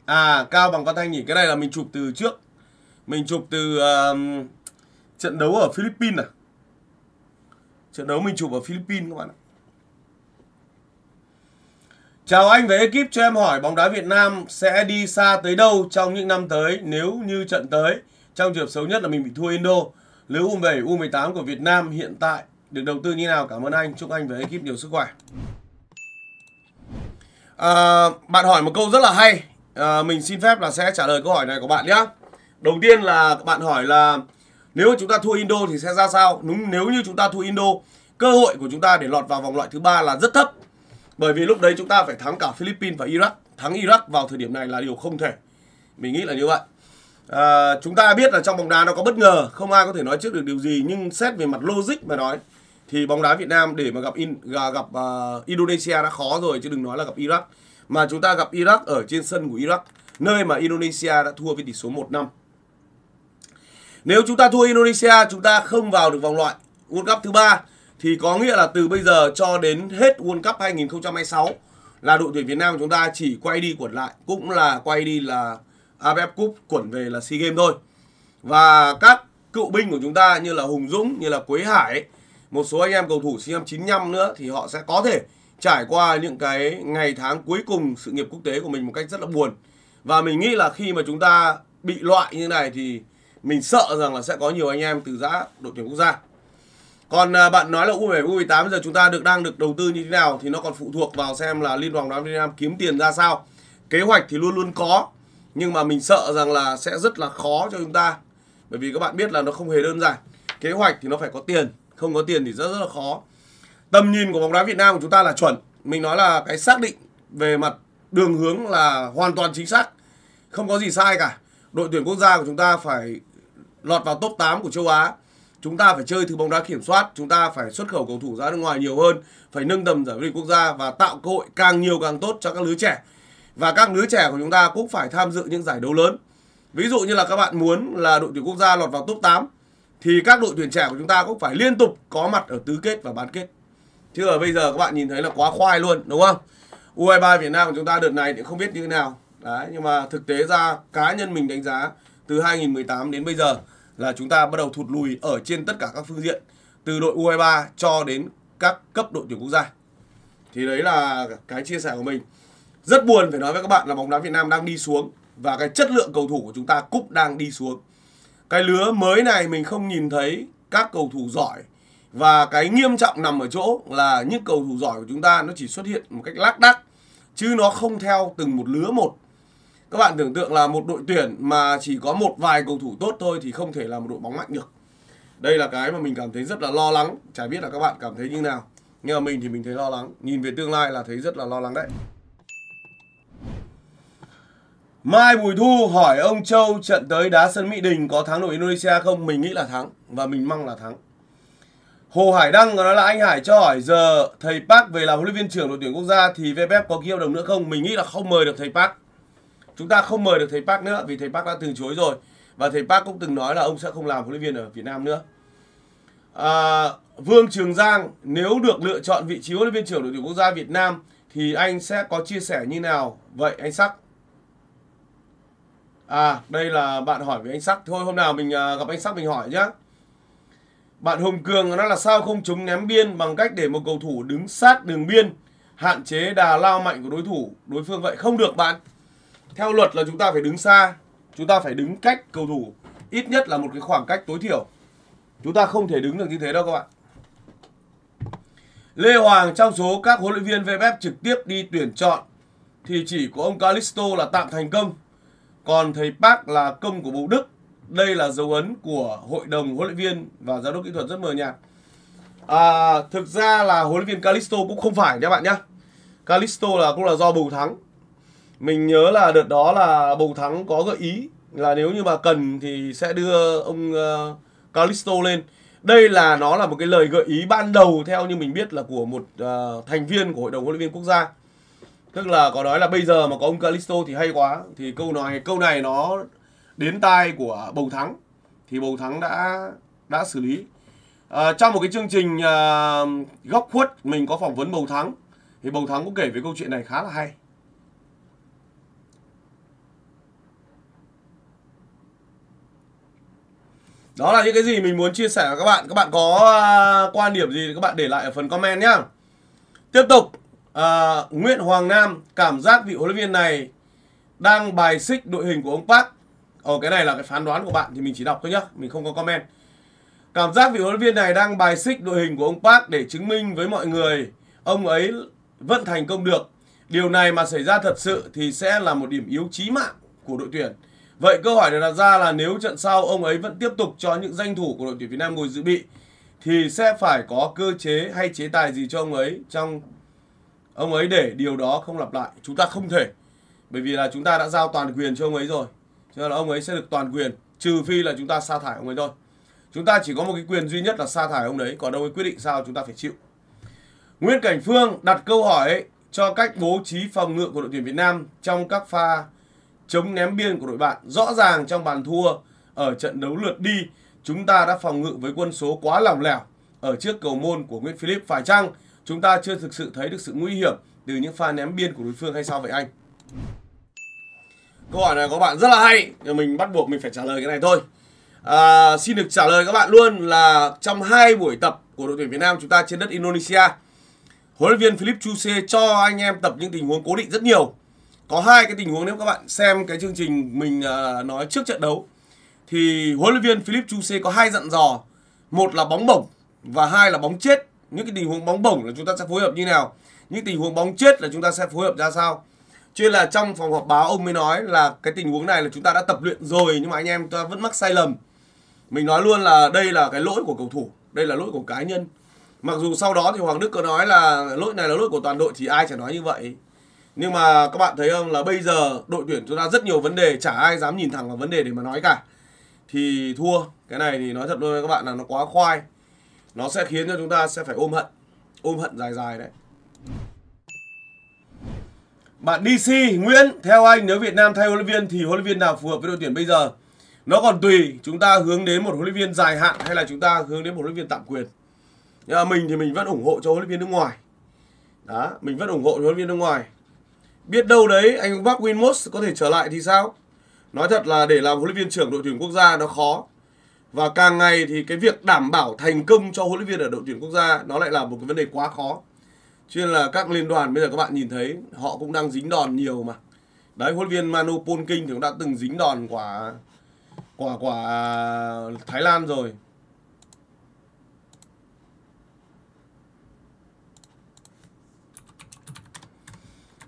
À Cao bằng Văn Thanh nhỉ Cái này là mình chụp từ trước Mình chụp từ uh, trận đấu ở Philippines à Trận đấu mình chụp ở Philippines các bạn ạ Chào anh và ekip cho em hỏi bóng đá Việt Nam sẽ đi xa tới đâu trong những năm tới nếu như trận tới trong trường hợp xấu nhất là mình bị thua Indo. nếu U7, U18 của Việt Nam hiện tại được đầu tư như nào? Cảm ơn anh, chúc anh và ekip nhiều sức khỏe à, bạn hỏi một câu rất là hay à, mình xin phép là sẽ trả lời câu hỏi này của bạn nhé đầu tiên là bạn hỏi là nếu chúng ta thua Indo thì sẽ ra sao đúng nếu như chúng ta thua Indo cơ hội của chúng ta để lọt vào vòng loại thứ ba là rất thấp bởi vì lúc đấy chúng ta phải thắng cả Philippines và Iraq thắng Iraq vào thời điểm này là điều không thể mình nghĩ là như vậy à, chúng ta biết là trong bóng đá nó có bất ngờ không ai có thể nói trước được điều gì nhưng xét về mặt logic mà nói thì bóng đá Việt Nam để mà gặp in gặp uh, Indonesia đã khó rồi chứ đừng nói là gặp Iraq mà chúng ta gặp Iraq ở trên sân của Iraq nơi mà Indonesia đã thua với tỷ số 1 năm nếu chúng ta thua Indonesia chúng ta không vào được vòng loại World Cup thứ ba thì có nghĩa là từ bây giờ cho đến hết World Cup 2026 là đội tuyển Việt Nam của chúng ta chỉ quay đi quẩn lại cũng là quay đi là AFF Cup quẩn về là SEA Games thôi. Và các cựu binh của chúng ta như là Hùng Dũng, như là Quế Hải ấy, một số anh em cầu thủ CM 95 nữa thì họ sẽ có thể trải qua những cái ngày tháng cuối cùng sự nghiệp quốc tế của mình một cách rất là buồn. Và mình nghĩ là khi mà chúng ta bị loại như này thì mình sợ rằng là sẽ có nhiều anh em từ giã đội tuyển quốc gia. Còn à, bạn nói là U17, U18 bây giờ chúng ta được đang được đầu tư như thế nào thì nó còn phụ thuộc vào xem là Liên đoàn bóng Việt Nam kiếm tiền ra sao. Kế hoạch thì luôn luôn có nhưng mà mình sợ rằng là sẽ rất là khó cho chúng ta bởi vì các bạn biết là nó không hề đơn giản. Kế hoạch thì nó phải có tiền không có tiền thì rất rất là khó tầm nhìn của bóng đá Việt Nam của chúng ta là chuẩn mình nói là cái xác định về mặt đường hướng là hoàn toàn chính xác không có gì sai cả đội tuyển quốc gia của chúng ta phải lọt vào top 8 của châu Á chúng ta phải chơi thứ bóng đá kiểm soát chúng ta phải xuất khẩu cầu thủ ra nước ngoài nhiều hơn phải nâng tầm giải vô địch quốc gia và tạo cơ hội càng nhiều càng tốt cho các lứa trẻ và các lứa trẻ của chúng ta cũng phải tham dự những giải đấu lớn ví dụ như là các bạn muốn là đội tuyển quốc gia lọt vào top 8 thì các đội tuyển trẻ của chúng ta cũng phải liên tục có mặt ở tứ kết và bán kết. Chứ ở bây giờ các bạn nhìn thấy là quá khoai luôn đúng không? U23 Việt Nam của chúng ta đợt này thì không biết như thế nào. Đấy, nhưng mà thực tế ra cá nhân mình đánh giá từ 2018 đến bây giờ là chúng ta bắt đầu thụt lùi ở trên tất cả các phương diện từ đội U23 cho đến các cấp đội tuyển quốc gia. Thì đấy là cái chia sẻ của mình. Rất buồn phải nói với các bạn là bóng đá Việt Nam đang đi xuống và cái chất lượng cầu thủ của chúng ta cũng đang đi xuống cái lứa mới này mình không nhìn thấy các cầu thủ giỏi và cái nghiêm trọng nằm ở chỗ là những cầu thủ giỏi của chúng ta nó chỉ xuất hiện một cách lác đác chứ nó không theo từng một lứa một các bạn tưởng tượng là một đội tuyển mà chỉ có một vài cầu thủ tốt thôi thì không thể là một đội bóng mạnh được đây là cái mà mình cảm thấy rất là lo lắng chả biết là các bạn cảm thấy như nào nhưng mà mình thì mình thấy lo lắng nhìn về tương lai là thấy rất là lo lắng đấy Mai Bùi Thu hỏi ông Châu trận tới đá sân Mỹ Đình có thắng đội Indonesia không? Mình nghĩ là thắng và mình mong là thắng. Hồ Hải Đăng đó là anh Hải cho hỏi giờ thầy Park về làm huấn luyện viên trưởng đội tuyển quốc gia thì VFF có ký hợp đồng nữa không? Mình nghĩ là không mời được thầy Park. Chúng ta không mời được thầy Park nữa vì thầy Park đã từ chối rồi. Và thầy Park cũng từng nói là ông sẽ không làm huấn luyện viên ở Việt Nam nữa. À, Vương Trường Giang nếu được lựa chọn vị trí huấn luyện viên trưởng đội tuyển quốc gia Việt Nam thì anh sẽ có chia sẻ như nào? Vậy anh Sắc À đây là bạn hỏi về anh Sắc Thôi hôm nào mình à, gặp anh Sắc mình hỏi nhá Bạn Hùng Cường nó là sao không chúng ném biên Bằng cách để một cầu thủ đứng sát đường biên Hạn chế đà lao mạnh của đối thủ Đối phương vậy không được bạn Theo luật là chúng ta phải đứng xa Chúng ta phải đứng cách cầu thủ Ít nhất là một cái khoảng cách tối thiểu Chúng ta không thể đứng được như thế đâu các bạn Lê Hoàng trong số các huấn luyện viên VFF trực tiếp đi tuyển chọn thì chỉ có ông Calisto là tạm thành công. Còn thầy Park là công của bộ Đức. Đây là dấu ấn của hội đồng huấn luyện viên và giáo đốc kỹ thuật rất mờ nhạt. À, thực ra là huấn luyện viên Calisto cũng không phải các bạn nhá Calisto là cũng là do Bầu Thắng. Mình nhớ là đợt đó là Bầu Thắng có gợi ý là nếu như mà cần thì sẽ đưa ông uh, ờ, Calisto lên. Đây là nó là một cái lời gợi ý ban đầu theo như mình biết là của một uh, thành viên của hội đồng huấn luyện viên quốc gia tức là có nói là bây giờ mà có ông Calisto thì hay quá thì câu nói câu này nó đến tai của bầu thắng thì bầu thắng đã đã xử lý à, trong một cái chương trình à, góc khuất mình có phỏng vấn bầu thắng thì bầu thắng cũng kể về câu chuyện này khá là hay đó là những cái gì mình muốn chia sẻ với các bạn các bạn có uh, quan điểm gì thì các bạn để lại ở phần comment nhá tiếp tục à, Nguyễn Hoàng Nam cảm giác vị huấn luyện viên này đang bài xích đội hình của ông Park. Ồ ờ, cái này là cái phán đoán của bạn thì mình chỉ đọc thôi nhá, mình không có comment. Cảm giác vị huấn luyện viên này đang bài xích đội hình của ông Park để chứng minh với mọi người ông ấy vẫn thành công được. Điều này mà xảy ra thật sự thì sẽ là một điểm yếu chí mạng của đội tuyển. Vậy câu hỏi được đặt ra là nếu trận sau ông ấy vẫn tiếp tục cho những danh thủ của đội tuyển Việt Nam ngồi dự bị thì sẽ phải có cơ chế hay chế tài gì cho ông ấy trong ông ấy để điều đó không lặp lại chúng ta không thể bởi vì là chúng ta đã giao toàn quyền cho ông ấy rồi cho nên là ông ấy sẽ được toàn quyền trừ phi là chúng ta sa thải ông ấy thôi chúng ta chỉ có một cái quyền duy nhất là sa thải ông đấy còn ông ấy quyết định sao chúng ta phải chịu Nguyễn Cảnh Phương đặt câu hỏi cho cách bố trí phòng ngự của đội tuyển Việt Nam trong các pha chống ném biên của đội bạn rõ ràng trong bàn thua ở trận đấu lượt đi chúng ta đã phòng ngự với quân số quá lỏng lẻo ở trước cầu môn của Nguyễn Philip phải chăng Chúng ta chưa thực sự thấy được sự nguy hiểm từ những pha ném biên của đối phương hay sao vậy anh? Câu hỏi này có bạn rất là hay, thì mình bắt buộc mình phải trả lời cái này thôi. À, xin được trả lời các bạn luôn là trong hai buổi tập của đội tuyển Việt Nam chúng ta trên đất Indonesia, huấn luyện viên Philip Chuse cho anh em tập những tình huống cố định rất nhiều. Có hai cái tình huống nếu các bạn xem cái chương trình mình à, nói trước trận đấu thì huấn luyện viên Philip Chuse có hai dặn dò, một là bóng bổng và hai là bóng chết những cái tình huống bóng bổng là chúng ta sẽ phối hợp như nào những tình huống bóng chết là chúng ta sẽ phối hợp ra sao cho là trong phòng họp báo ông mới nói là cái tình huống này là chúng ta đã tập luyện rồi nhưng mà anh em ta vẫn mắc sai lầm mình nói luôn là đây là cái lỗi của cầu thủ đây là lỗi của cá nhân mặc dù sau đó thì hoàng đức có nói là lỗi này là lỗi của toàn đội thì ai chả nói như vậy nhưng mà các bạn thấy không là bây giờ đội tuyển chúng ta rất nhiều vấn đề chả ai dám nhìn thẳng vào vấn đề để mà nói cả thì thua cái này thì nói thật luôn với các bạn là nó quá khoai nó sẽ khiến cho chúng ta sẽ phải ôm hận ôm hận dài dài đấy bạn DC Nguyễn theo anh nếu Việt Nam thay huấn luyện viên thì huấn luyện viên nào phù hợp với đội tuyển bây giờ nó còn tùy chúng ta hướng đến một huấn luyện viên dài hạn hay là chúng ta hướng đến một huấn luyện viên tạm quyền nhưng mà mình thì mình vẫn ủng hộ cho huấn luyện viên nước ngoài đó mình vẫn ủng hộ huấn luyện viên nước ngoài biết đâu đấy anh Park Winmos có thể trở lại thì sao nói thật là để làm huấn luyện viên trưởng đội tuyển quốc gia nó khó và càng ngày thì cái việc đảm bảo thành công cho huấn luyện viên ở đội tuyển quốc gia nó lại là một cái vấn đề quá khó cho nên là các liên đoàn bây giờ các bạn nhìn thấy họ cũng đang dính đòn nhiều mà đấy huấn luyện viên Manu Polking thì cũng đã từng dính đòn quả quả quả Thái Lan rồi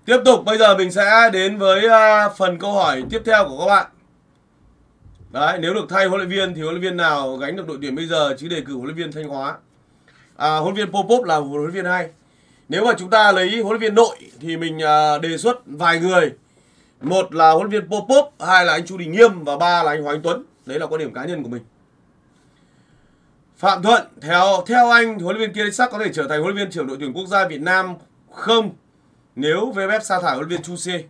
Tiếp tục bây giờ mình sẽ đến với à, phần câu hỏi tiếp theo của các bạn Đấy, nếu được thay huấn luyện viên thì huấn luyện viên nào gánh được đội tuyển bây giờ chứ đề cử huấn luyện viên Thanh Hóa. À, huấn luyện viên Popop là huấn luyện viên hay. Nếu mà chúng ta lấy huấn luyện viên nội thì mình à, đề xuất vài người. Một là huấn luyện viên Popop, hai là anh Chu Đình Nghiêm và ba là anh Hoàng Anh Tuấn. Đấy là quan điểm cá nhân của mình. Phạm Thuận theo theo anh huấn luyện viên sắc có thể trở thành huấn luyện viên trưởng đội tuyển quốc gia Việt Nam không nếu VFF sa thải huấn luyện viên Chu Xie.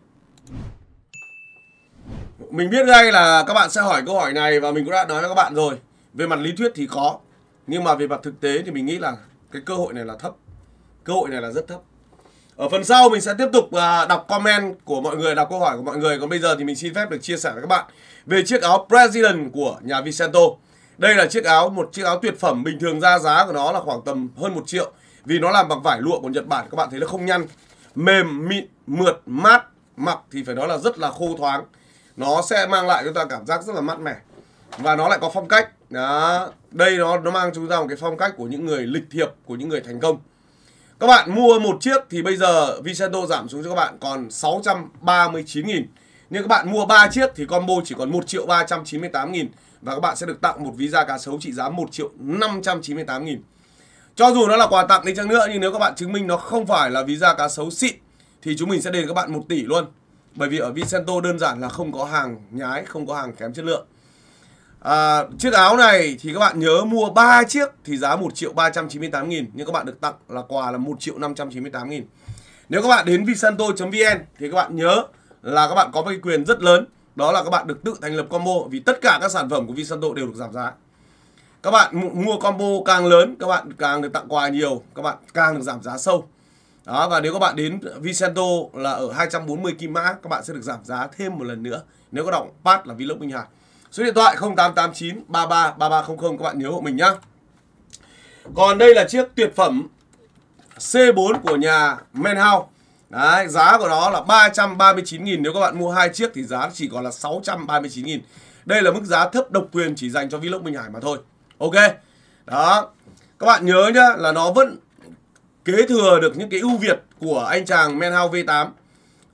Mình biết ngay là các bạn sẽ hỏi câu hỏi này và mình cũng đã nói với các bạn rồi. Về mặt lý thuyết thì có Nhưng mà về mặt thực tế thì mình nghĩ là cái cơ hội này là thấp. Cơ hội này là rất thấp. Ở phần sau mình sẽ tiếp tục à, đọc comment của mọi người, đọc câu hỏi của mọi người. Còn bây giờ thì mình xin phép được chia sẻ với các bạn về chiếc áo President của nhà Vicento. Đây là chiếc áo, một chiếc áo tuyệt phẩm bình thường ra giá của nó là khoảng tầm hơn một triệu. Vì nó làm bằng vải lụa của Nhật Bản, các bạn thấy nó không nhăn. Mềm, mịn, mượt, mát, mặc thì phải nói là rất là khô thoáng nó sẽ mang lại chúng ta cảm giác rất là mát mẻ và nó lại có phong cách đó đây nó nó mang chúng ta một cái phong cách của những người lịch thiệp của những người thành công các bạn mua một chiếc thì bây giờ Vicento giảm xuống cho các bạn còn 639 nghìn nhưng các bạn mua 3 chiếc thì combo chỉ còn 1 triệu 398 nghìn và các bạn sẽ được tặng một visa cá sấu trị giá 1 triệu 598 nghìn cho dù nó là quà tặng đi chăng nữa nhưng nếu các bạn chứng minh nó không phải là visa cá sấu xịn thì chúng mình sẽ đền các bạn 1 tỷ luôn bởi vì ở Vincento đơn giản là không có hàng nhái không có hàng kém chất lượng à, chiếc áo này thì các bạn nhớ mua 3 chiếc thì giá 1 triệu 398 nghìn nhưng các bạn được tặng là quà là 1 triệu 598 nghìn nếu các bạn đến Vicento.vn thì các bạn nhớ là các bạn có một cái quyền rất lớn đó là các bạn được tự thành lập combo vì tất cả các sản phẩm của Vincento đều được giảm giá. Các bạn mua combo càng lớn, các bạn càng được tặng quà nhiều, các bạn càng được giảm giá sâu. Đó và nếu các bạn đến Vicento là ở 240 kim mã các bạn sẽ được giảm giá thêm một lần nữa nếu có động pass là Vlog Minh Hải. Số điện thoại 0889 33 3300 các bạn nhớ hộ mình nhá. Còn đây là chiếc tuyệt phẩm C4 của nhà Menhau, Đấy, giá của nó là 339.000 Nếu các bạn mua hai chiếc thì giá chỉ còn là 639.000 Đây là mức giá thấp độc quyền chỉ dành cho Vlog Minh Hải mà thôi Ok Đó Các bạn nhớ nhá là nó vẫn kế thừa được những cái ưu việt của anh chàng Menhau V8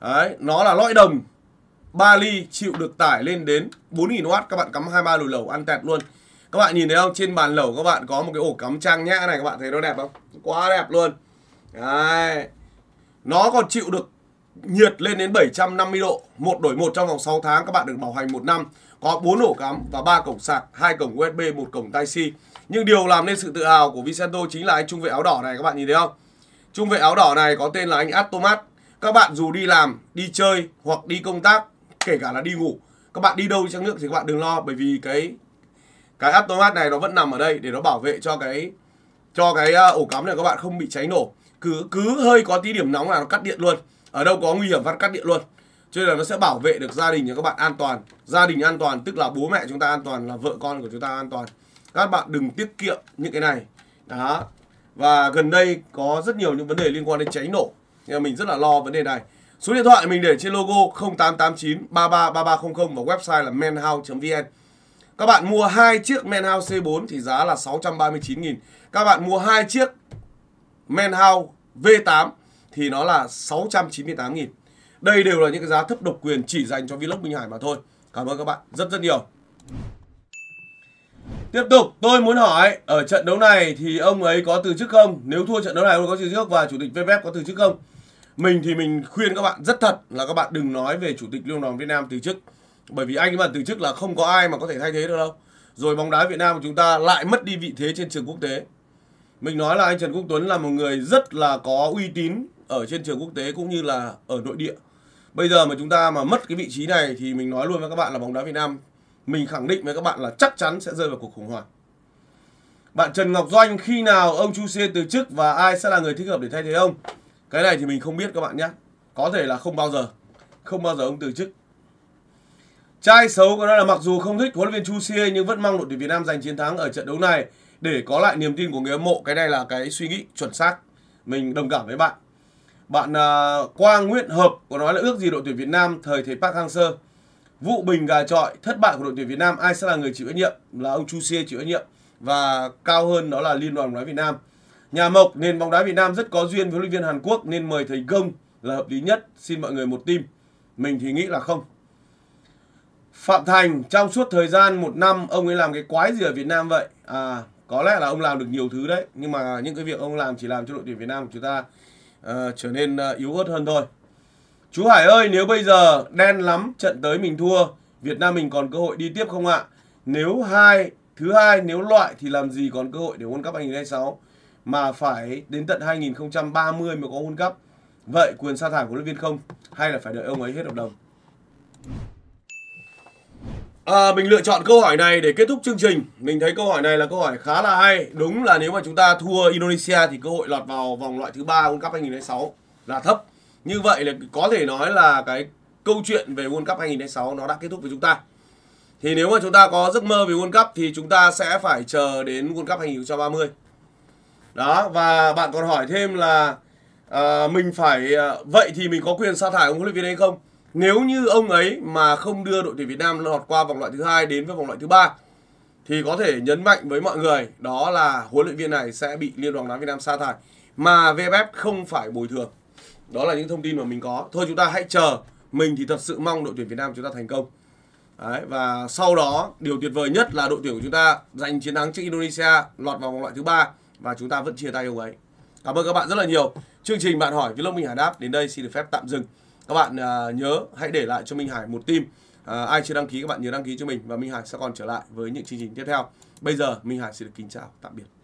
đấy nó là lõi đồng 3 ly chịu được tải lên đến 4000W các bạn cắm 23 lùi lẩu ăn tẹt luôn các bạn nhìn thấy không trên bàn lẩu các bạn có một cái ổ cắm trang nhã này các bạn thấy nó đẹp không quá đẹp luôn đấy nó còn chịu được nhiệt lên đến 750 độ một đổi một trong vòng 6 tháng các bạn được bảo hành một năm có 4 ổ cắm và ba cổng sạc hai cổng USB một cổng Type C nhưng điều làm nên sự tự hào của Vicento chính là anh trung vệ áo đỏ này các bạn nhìn thấy không? Trung vệ áo đỏ này có tên là anh Atomat. Các bạn dù đi làm, đi chơi hoặc đi công tác, kể cả là đi ngủ, các bạn đi đâu trong nước thì các bạn đừng lo bởi vì cái cái Atomat này nó vẫn nằm ở đây để nó bảo vệ cho cái cho cái ờ, ổ cắm này các bạn không bị cháy nổ. Cứ cứ hơi có tí điểm nóng là nó cắt điện luôn. Ở đâu có nguy hiểm phát cắt điện luôn. Cho nên là nó sẽ bảo vệ được gia đình nhà các bạn an toàn. Gia đình an toàn tức là bố mẹ chúng ta an toàn là vợ con của chúng ta an toàn các bạn đừng tiết kiệm những cái này đó và gần đây có rất nhiều những vấn đề liên quan đến cháy nổ nên mình rất là lo vấn đề này số điện thoại mình để trên logo 0889 333300 và website là menhouse.vn các bạn mua hai chiếc Menhouse C4 thì giá là 639.000 các bạn mua hai chiếc Menhouse V8 thì nó là 698.000 đây đều là những cái giá thấp độc quyền chỉ dành cho Vlog Minh Hải mà thôi cảm ơn các bạn rất rất nhiều Tiếp tục, tôi muốn hỏi ở trận đấu này thì ông ấy có từ chức không? Nếu thua trận đấu này ông có từ chức và chủ tịch VFF có từ chức không? Mình thì mình khuyên các bạn rất thật là các bạn đừng nói về chủ tịch Liên đoàn Việt Nam từ chức. Bởi vì anh mà từ chức là không có ai mà có thể thay thế được đâu. Rồi bóng đá Việt Nam của chúng ta lại mất đi vị thế trên trường quốc tế. Mình nói là anh Trần Quốc Tuấn là một người rất là có uy tín ở trên trường quốc tế cũng như là ở nội địa. Bây giờ mà chúng ta mà mất cái vị trí này thì mình nói luôn với các bạn là bóng đá Việt Nam mình khẳng định với các bạn là chắc chắn sẽ rơi vào cuộc khủng hoảng. Bạn Trần Ngọc Doanh khi nào ông Chu Xie từ chức và ai sẽ là người thích hợp để thay thế ông? Cái này thì mình không biết các bạn nhé. Có thể là không bao giờ. Không bao giờ ông từ chức. Trai xấu có nói là mặc dù không thích huấn luyện viên Chu Xie nhưng vẫn mong đội tuyển Việt Nam giành chiến thắng ở trận đấu này để có lại niềm tin của người hâm mộ. Cái này là cái suy nghĩ chuẩn xác. Mình đồng cảm với bạn. Bạn uh, Quang Nguyễn Hợp có nói là ước gì đội tuyển Việt Nam thời thế Park Hang-seo Vụ bình gà trọi thất bại của đội tuyển Việt Nam ai sẽ là người chịu trách nhiệm? Là ông Chu Xie chịu trách nhiệm và cao hơn đó là Liên đoàn bóng đá Việt Nam. Nhà mộc nền bóng đá Việt Nam rất có duyên với huấn luyện viên Hàn Quốc nên mời thầy Gông là hợp lý nhất. Xin mọi người một tim. Mình thì nghĩ là không. Phạm Thành trong suốt thời gian một năm ông ấy làm cái quái gì ở Việt Nam vậy? À, có lẽ là ông làm được nhiều thứ đấy nhưng mà những cái việc ông làm chỉ làm cho đội tuyển Việt Nam của chúng ta uh, trở nên uh, yếu ớt hơn thôi. Chú Hải ơi, nếu bây giờ đen lắm, trận tới mình thua, Việt Nam mình còn cơ hội đi tiếp không ạ? Nếu hai thứ hai nếu loại thì làm gì còn cơ hội để World Cup 2026 mà phải đến tận 2030 mới có World Cup. Vậy quyền sa thải của huấn luyện viên không hay là phải đợi ông ấy hết hợp đồng? À, mình lựa chọn câu hỏi này để kết thúc chương trình. Mình thấy câu hỏi này là câu hỏi khá là hay. Đúng là nếu mà chúng ta thua Indonesia thì cơ hội lọt vào vòng loại thứ ba World Cup 2026 là thấp. Như vậy là có thể nói là cái câu chuyện về World Cup 2006 nó đã kết thúc với chúng ta. Thì nếu mà chúng ta có giấc mơ về World Cup thì chúng ta sẽ phải chờ đến World Cup 2030. Đó và bạn còn hỏi thêm là à, mình phải à, vậy thì mình có quyền sa thải ông huấn luyện viên hay không? Nếu như ông ấy mà không đưa đội tuyển Việt Nam lọt qua vòng loại thứ hai đến với vòng loại thứ ba thì có thể nhấn mạnh với mọi người đó là huấn luyện viên này sẽ bị Liên đoàn đá Việt Nam sa thải mà VFF không phải bồi thường đó là những thông tin mà mình có thôi chúng ta hãy chờ mình thì thật sự mong đội tuyển Việt Nam chúng ta thành công Đấy, và sau đó điều tuyệt vời nhất là đội tuyển của chúng ta giành chiến thắng trước Indonesia lọt vào vòng loại thứ ba và chúng ta vẫn chia tay ông ấy cảm ơn các bạn rất là nhiều chương trình bạn hỏi với lông Hải đáp đến đây xin được phép tạm dừng các bạn à, nhớ hãy để lại cho Minh Hải một tim à, ai chưa đăng ký các bạn nhớ đăng ký cho mình và Minh Hải sẽ còn trở lại với những chương trình tiếp theo bây giờ Minh Hải xin được kính chào tạm biệt